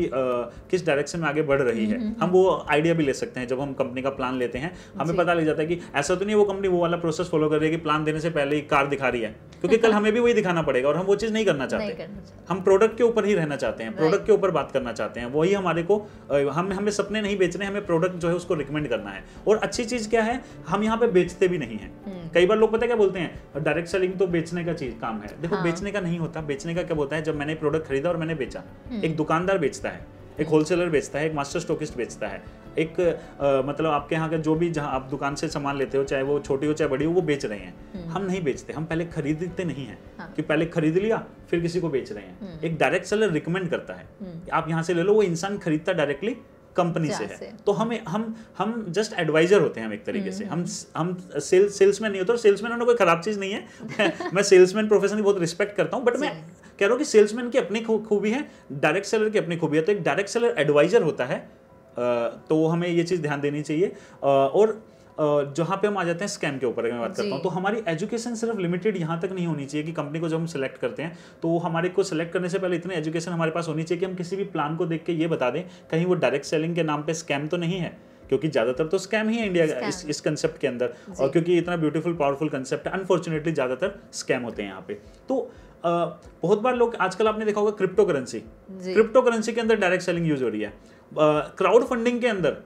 किस डायरेक्शन में आगे बढ़ रही है हम्म, हम्म, हम हम्म। वो आइडिया भी ले सकते हैं जब हम कंपनी का प्लान लेते हैं हमें पता लग जाता है कि ऐसा तो नहीं वो कंपनी वो वाला प्रोसेस फॉलो कर रही है कि प्लान देने से पहले ही कार दिखा रही है क्योंकि कल हमें भी वही दिखाना पड़ेगा और हम वो चीज़ नहीं करना चाहते करना हम प्रोडक्ट के ऊपर ही रहना चाहते हैं प्रोडक्ट के ऊपर बात करना चाहते हैं वही हमारे को हम हमें सपने नहीं बेचने हमें प्रोडक्ट जो है उसको रिकमेंड करना है और अच्छी चीज़ क्या है हम यहाँ पे बेचते भी नहीं है हम्म। कई बार लोग पता क्या बोलते हैं डायरेक्ट सेलिंग तो बेचने का चीज काम है देखो हाँ। बेचने का नहीं होता बेचने का क्या होता है जब मैंने प्रोडक्ट खरीदा और मैंने बेचा हम्म। एक दुकानदार बेचता है एक होलसेलर बेचता है एक मास्टर स्टोकिस्ट बेचता है एक आ, मतलब आपके यहाँ का जो भी जहाँ आप दुकान से सामान लेते हो चाहे वो छोटी हो चाहे बड़ी हो वो बेच रहे हैं हम्म। हम नहीं बेचते हम पहले खरीदते नहीं है हाँ। कि पहले खरीद लिया फिर किसी को बेच रहे हैं हम्म। एक डायरेक्ट सेलर रिकमेंड करता है हम्म। आप यहाँ से ले लो वो इंसान खरीदता डायरेक्टली कंपनी से है तो हमें हम हम जस्ट एडवाइजर होते हैं हम एक तरीके से हम्म। हम हम सेल्स सेल्समैन नहीं होते सेल्समैन होना कोई खराब चीज़ नहीं है (laughs) मैं सेल्समैन प्रोफेशन की बहुत रिस्पेक्ट करता हूँ बट मैं कह रहा हूँ कि सेल्समैन की अपनी खूबी है डायरेक्ट सेलर की अपनी खूबी है तो एक डायरेक्ट सेलर एडवाइजर होता है तो हमें ये चीज़ ध्यान देनी चाहिए और जहाँ पे हम आ जाते हैं स्कैम के ऊपर अगर मैं बात करता हूँ तो हमारी एजुकेशन सिर्फ लिमिटेड यहाँ तक नहीं होनी चाहिए कि कंपनी को जब हम सिलेक्ट करते हैं तो हमारे को सिलेक्ट करने से पहले इतने एजुकेशन हमारे पास होनी चाहिए कि हम किसी भी प्लान को देख के ये बता दें कहीं वो डायरेक्ट सेलिंग के नाम पर स्कैम तो नहीं है क्योंकि ज्यादातर तो स्कैम ही है इंडिया का इस इस कंसेप्ट के अंदर और क्योंकि इतना ब्यूटीफुल पावरफुल कंसेप्ट है अनफॉर्चुनेटली ज्यादातर स्कैम होते हैं यहाँ पे तो आ, बहुत बार लोग आजकल आपने देखा होगा क्रिप्टो करेंसी क्रिप्टो करेंसी के अंदर डायरेक्ट सेलिंग यूज हो रही है क्राउड फंडिंग के अंदर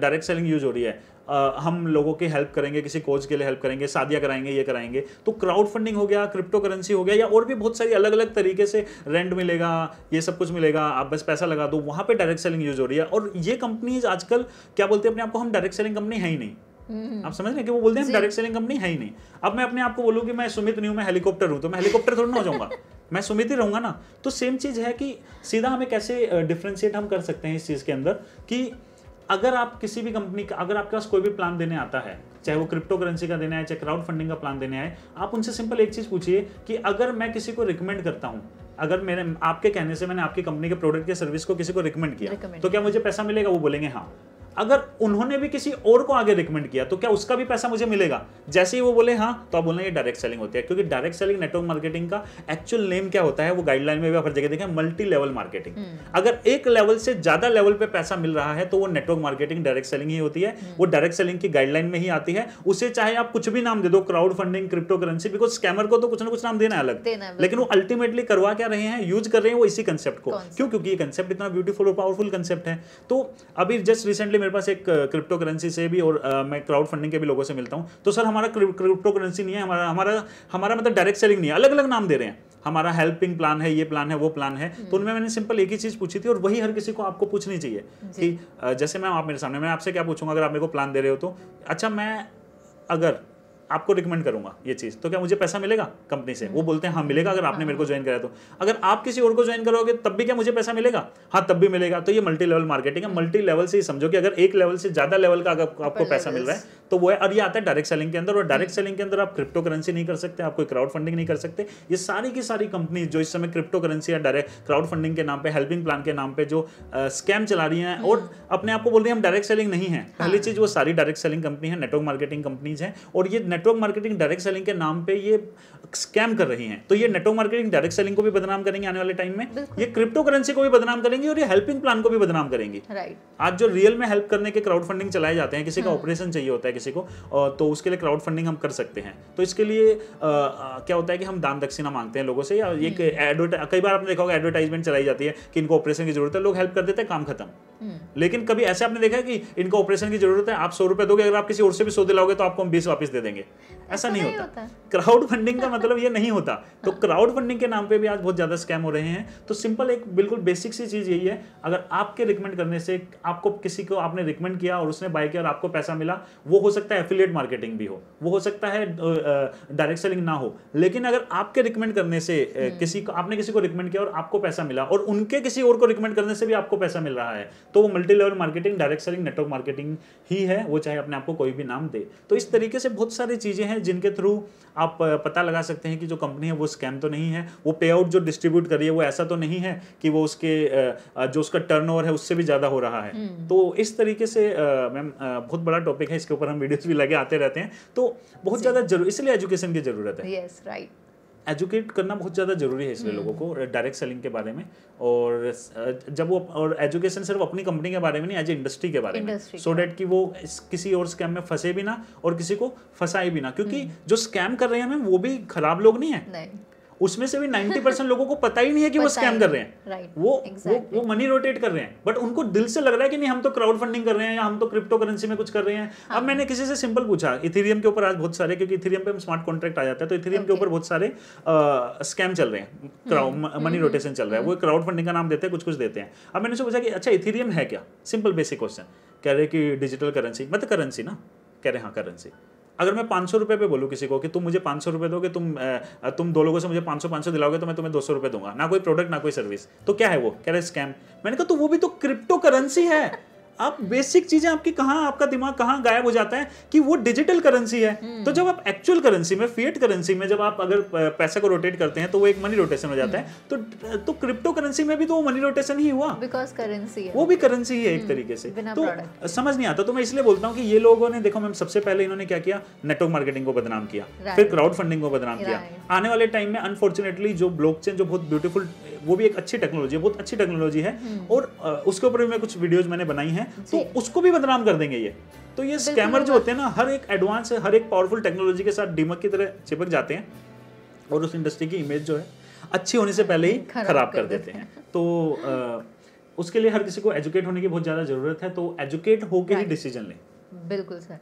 डायरेक्ट सेलिंग यूज हो रही है हम लोगों की हेल्प करेंगे किसी कोच के लिए हेल्प करेंगे शादियाँ कराएंगे ये कराएंगे तो क्राउड फंडिंग हो गया क्रिप्टो करेंसी हो गया या और भी बहुत सारी अलग अलग तरीके से रेंट मिलेगा ये सब कुछ मिलेगा आप बस पैसा लगा दो वहाँ पर डायरेक्ट सेलिंग यूज हो रही है और ये कंपनीज आजकल क्या बोलते हैं अपने आपको हम डायरेक्ट सेलिंग कंपनी है ही नहीं हम्म। आप समझ रहे कि वो बोलते हैं डायरेक्ट सेलिंग कंपनी है ही नहीं अब मैं अपने आप को बोलूँ कि मैं सुमित नहीं हूँ मैं हेलीकॉप्टर हूँ तो मैं हेलीकॉप्टर थोड़ा ना हो जाऊंगा (laughs) मैं सुमित ही रहूंगा ना तो सेम चीज़ है कि सीधा हमें कैसे डिफ्रेंशिएट हम कर सकते हैं इस चीज़ के अंदर कि अगर आप किसी भी कंपनी का अगर आपके पास कोई भी प्लान देने आता है चाहे वो क्रिप्टो करेंसी का देना है चाहे क्राउड फंडिंग का प्लान देने आए आप उनसे सिंपल एक चीज़ पूछिए कि अगर मैं किसी को रिकमेंड करता हूँ अगर मेरे आपके कहने से मैंने आपकी कंपनी के प्रोडक्ट या सर्विस को किसी को रिकमेंड किया तो क्या मुझे पैसा मिलेगा वो बोलेंगे हाँ अगर उन्होंने भी किसी और को आगे रिकमेंड किया तो क्या उसका भी पैसा मुझे मिलेगा जैसे ही वो बोले हाँ तो आप बोलना ये डायरेक्ट सेलिंग होती है क्योंकि डायरेक्ट सेलिंग नेटवर्क मार्केटिंग का एक्चुअल नेम क्या होता है वो गाइडलाइन में भी आप हर जगह देखें मल्टी लेवल मार्केटिंग अगर एक लेवल से ज्यादा लेवल पर पैसा मिल रहा है तो वो नेटवर्क मार्केटिंग डायरेक्ट सेलिंग ही होती है हम्म। वो डायरेक्ट सेलिंग की गाइडलाइन में ही आती है उसे चाहे आप कुछ भी नाम दे दो crowdfunding cryptocurrency because scammer को तो कुछ ना कुछ नाम देना अलग लेकिन वो अल्टीमेटली करवा क्या रहे हैं यूज कर रहे हैं वो इसी कंसेप्ट को क्यों क्योंकि ये कंसेप्ट इतना ब्यूटीफुल और पावरफुल कंसेप्ट है तो अभी जस्ट रिसेंटली मेरे पास एक क्रिप्टो करेंसी से भी और आ, मैं क्राउड फंडिंग के भी लोगों से मिलता हूँ तो सर हमारा क्रिप्टो करेंसी नहीं है हमारा हमारा हमारा मतलब डायरेक्ट सेलिंग नहीं है अलग अलग नाम दे रहे हैं हमारा हेल्पिंग प्लान है ये प्लान है वो प्लान है तो हम्म। उनमें मैंने सिंपल एक ही चीज़ पूछी थी और वही हर किसी को आपको पूछनी चाहिए कि जैसे मैं आप मेरे सामने मैं आपसे क्या पूछूंगा अगर आप मेरे को प्लान दे रहे हो तो अच्छा मैं अगर आपको रिकमेंड करूंगा ये चीज़ तो क्या मुझे पैसा मिलेगा कंपनी से वो बोलते हैं हाँ मिलेगा अगर आपने मेरे को ज्वाइन कराया तो अगर आप किसी और को ज्वाइन करोगे तब भी क्या मुझे पैसा मिलेगा हाँ तब भी मिलेगा तो ये मल्टी लेवल मार्केटिंग है मल्टी लेवल से ही समझो कि अगर एक लेवल से ज़्यादा लेवल का अगर आपको पैसा मिल रहा है तो वो है और ये आता है डायरेक्ट सेलिंग के अंदर और डायरेक्ट सेलिंग hmm. के अंदर आप क्रिप्टो करेंसी नहीं कर सकते आप कोई क्राउड फंडिंग नहीं कर सकते ये सारी की सारी कंपनी जो इस समय क्रिप्टो करेंसी या डायरेक्ट क्राउड फंडिंग के नाम पे हेल्पिंग प्लान के नाम पे जो स्कैम चला रही हैं और hmm. अपने आप को बोल रही है हम डायरेक्ट सेलिंग नहीं है पहली हाँ। चीज़ वो सारी डायरेक्ट सेलिंग कंपनी है नेटवर्क मार्केटिंग कंपनीज है और ये नेटवर्क मार्केटिंग डायरेक्ट सेलिंग के नाम पे ये स्कैम कर रही हैं तो ये नेटवर्क मार्केटिंग डायरेक्ट सेलिंग को भी बदनाम करेंगे आने वाले टाइम में ये क्रिप्टो करेंसी को भी बदनाम करेंगे और ये हेल्पिंग प्लान को भी बदनाम करेंगे right. आज जो रियल में हेल्प करने के क्राउड फंडिंग चलाए जाते हैं किसी का ऑपरेशन हाँ। चाहिए होता है किसी को तो उसके लिए क्राउड फंडिंग हम कर सकते हैं तो इसके लिए क्या होता है कि हम दान दक्षिणा मांगते हैं लोगों से या ये हम्म। कई बार आपने देखा होगा एडवर्टाइजमेंट चलाई जाती है कि इनको ऑपरेशन की जरूरत है लोग हेल्प कर देते हैं काम खत्म हम्म। लेकिन कभी ऐसे आपने देखा कि इनको ऑपरेशन की जरूरत है आप सौ रुपए दोगे अगर आप किसी और से भी सौ दिलाओगे तो आपको हम बीस वापस दे देंगे ऐसा नहीं होता क्राउड फंडिंग का मतलब मतलब ये नहीं होता तो क्राउड फंडिंग के नाम पे भी आज बहुत ज़्यादा स्कैम हो रहे हैं तो सिंपल एक बिल्कुल बेसिक सी चीज़ यही है अगर आपके रिकमेंड करने से आपको किसी को आपने रिकमेंड किया और उसने बाय किया और आपको पैसा मिला वो हो सकता है एफिलियट मार्केटिंग भी हो वो हो सकता है डायरेक्ट सेलिंग ना हो लेकिन अगर आपके रिकमेंड करने से हम्म। किसी को आपने किसी को रिकमेंड किया और आपको पैसा मिला और उनके किसी और को रिकमेंड करने से भी आपको पैसा मिल रहा है तो वो multi level marketing direct selling network marketing ही है वो चाहे अपने आपको कोई भी नाम दे तो इस तरीके से बहुत सारी चीज़ें हैं जिनके थ्रू आप पता लगा सकते सकते हैं कि जो कंपनी है वो स्कैम तो नहीं है वो पे आउट जो डिस्ट्रीब्यूट कर रही है वो ऐसा तो नहीं है कि वो उसके जो उसका टर्न है उससे भी ज़्यादा हो रहा है हम्म। तो इस तरीके से मैम बहुत बड़ा टॉपिक है इसके ऊपर हम वीडियोज़ भी लगे आते रहते हैं तो बहुत ज़्यादा जरूर इसलिए एजुकेशन की ज़रूरत है यस राइट एजुकेट करना बहुत ज़्यादा ज़रूरी है इसलिए हम्म। लोगों को डायरेक्ट सेलिंग के बारे में और जब वो और एजुकेशन सिर्फ अपनी कंपनी के बारे में नहीं एज ए इंडस्ट्री के बारे में सो डैट कि वो किसी और स्कैम में फंसे भी ना और किसी को फंसाए भी ना क्योंकि हम्म। जो स्कैम कर रहे हैं हमें वो भी खराब लोग नहीं है उसमें से भी 90 परसेंट लोगों को पता ही नहीं है कि वो स्कैम कर रहे हैं right. वो, exactly. वो वो मनी रोटेट कर रहे हैं बट उनको दिल से लग रहा है कि नहीं हम तो क्राउड फंडिंग कर रहे हैं या हम तो क्रिप्टो करेंसी में कुछ कर रहे हैं हाँ. अब मैंने किसी से सिंपल पूछा इथेरियम के ऊपर आज बहुत सारे क्योंकि इथेरियम पे हम स्मार्ट कॉन्ट्रैक्ट आ जाता है तो इथेरियम okay. के ऊपर बहुत सारे स्कैम चल रहे हैं मनी हम्म, रोटेशन हम्म, हम्म, चल रहा है वो क्राउड फंडिंग का नाम देते हैं कुछ कुछ देते हैं अब मैंने पूछा कि अच्छा इथेरियम है क्या सिंपल बेसिक क्वेश्चन कह रहे कि डिजिटल करेंसी मतलब करेंसी ना कह रहे हाँ करेंसी अगर मैं पाँच सौ रुपये पे बोलूँ किसी को कि तुम मुझे पाँच सौ रुपये दोगे तुम तुम दो लोगों से मुझे पाँच सौ पाँच सौ दिलाओगे तो मैं तुम्हें दो सौ रुपये दूंगा ना कोई प्रोडक्ट ना कोई सर्विस तो क्या है वो कह रहे स्कैम मैंने कहा तो वो भी तो क्रिप्टो करेंसी है आप बेसिक चीजें आपकी कहाँ आपका दिमाग कहाँ गायब हो जाता है कि वो डिजिटल करेंसी है हम्म। तो जब आप एक्चुअल करेंसी में फिएट करेंसी में जब आप अगर पैसे को रोटेट करते हैं तो वो एक मनी रोटेशन हो जाता है हम्म। तो तो क्रिप्टो करेंसी में भी तो वो मनी रोटेशन ही हुआ बिकॉज करेंसी है वो भी करेंसी ही है एक हम्म। तरीके से तो समझ नहीं आता तो मैं इसलिए बोलता हूँ कि ये लोगों ने देखो मैम सबसे पहले इन्होंने क्या किया नेटवर्क मार्केटिंग को बदनाम किया फिर क्राउड फंडिंग को बदनाम किया आने वाले टाइम में अनफॉर्चुनेटली जो ब्लॉक जो बहुत ब्यूटीफुल वो भी एक अच्छी टेक्नोलॉजी है बहुत अच्छी टेक्नोलॉजी है हम्म। और उसके ऊपर भी मैं कुछ वीडियोज मैंने बनाई हैं तो उसको भी बदनाम कर देंगे ये तो ये स्कैमर जो होते हैं ना हर एक एडवांस हर एक पावरफुल टेक्नोलॉजी के साथ डिमक की तरह चिपक जाते हैं और उस इंडस्ट्री की इमेज जो है अच्छी होने से पहले ही खराब कर देते हैं तो उसके लिए हर किसी को एजुकेट होने की बहुत ज़्यादा ज़रूरत है तो एजुकेट होकर ही डिसीजन लें बिल्कुल सर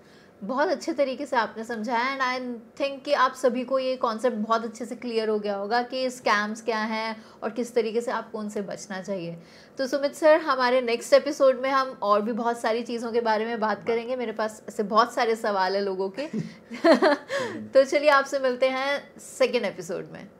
बहुत अच्छे तरीके से आपने समझाया एंड आई थिंक कि आप सभी को ये कॉन्सेप्ट बहुत अच्छे से क्लियर हो गया होगा कि स्कैम्स क्या हैं और किस तरीके से आपको उनसे बचना चाहिए तो सुमित सर हमारे नेक्स्ट एपिसोड में हम और भी बहुत सारी चीज़ों के बारे में बात करेंगे मेरे पास ऐसे बहुत सारे सवाल हैं लोगों के (laughs) तो चलिए आपसे मिलते हैं सेकेंड एपिसोड में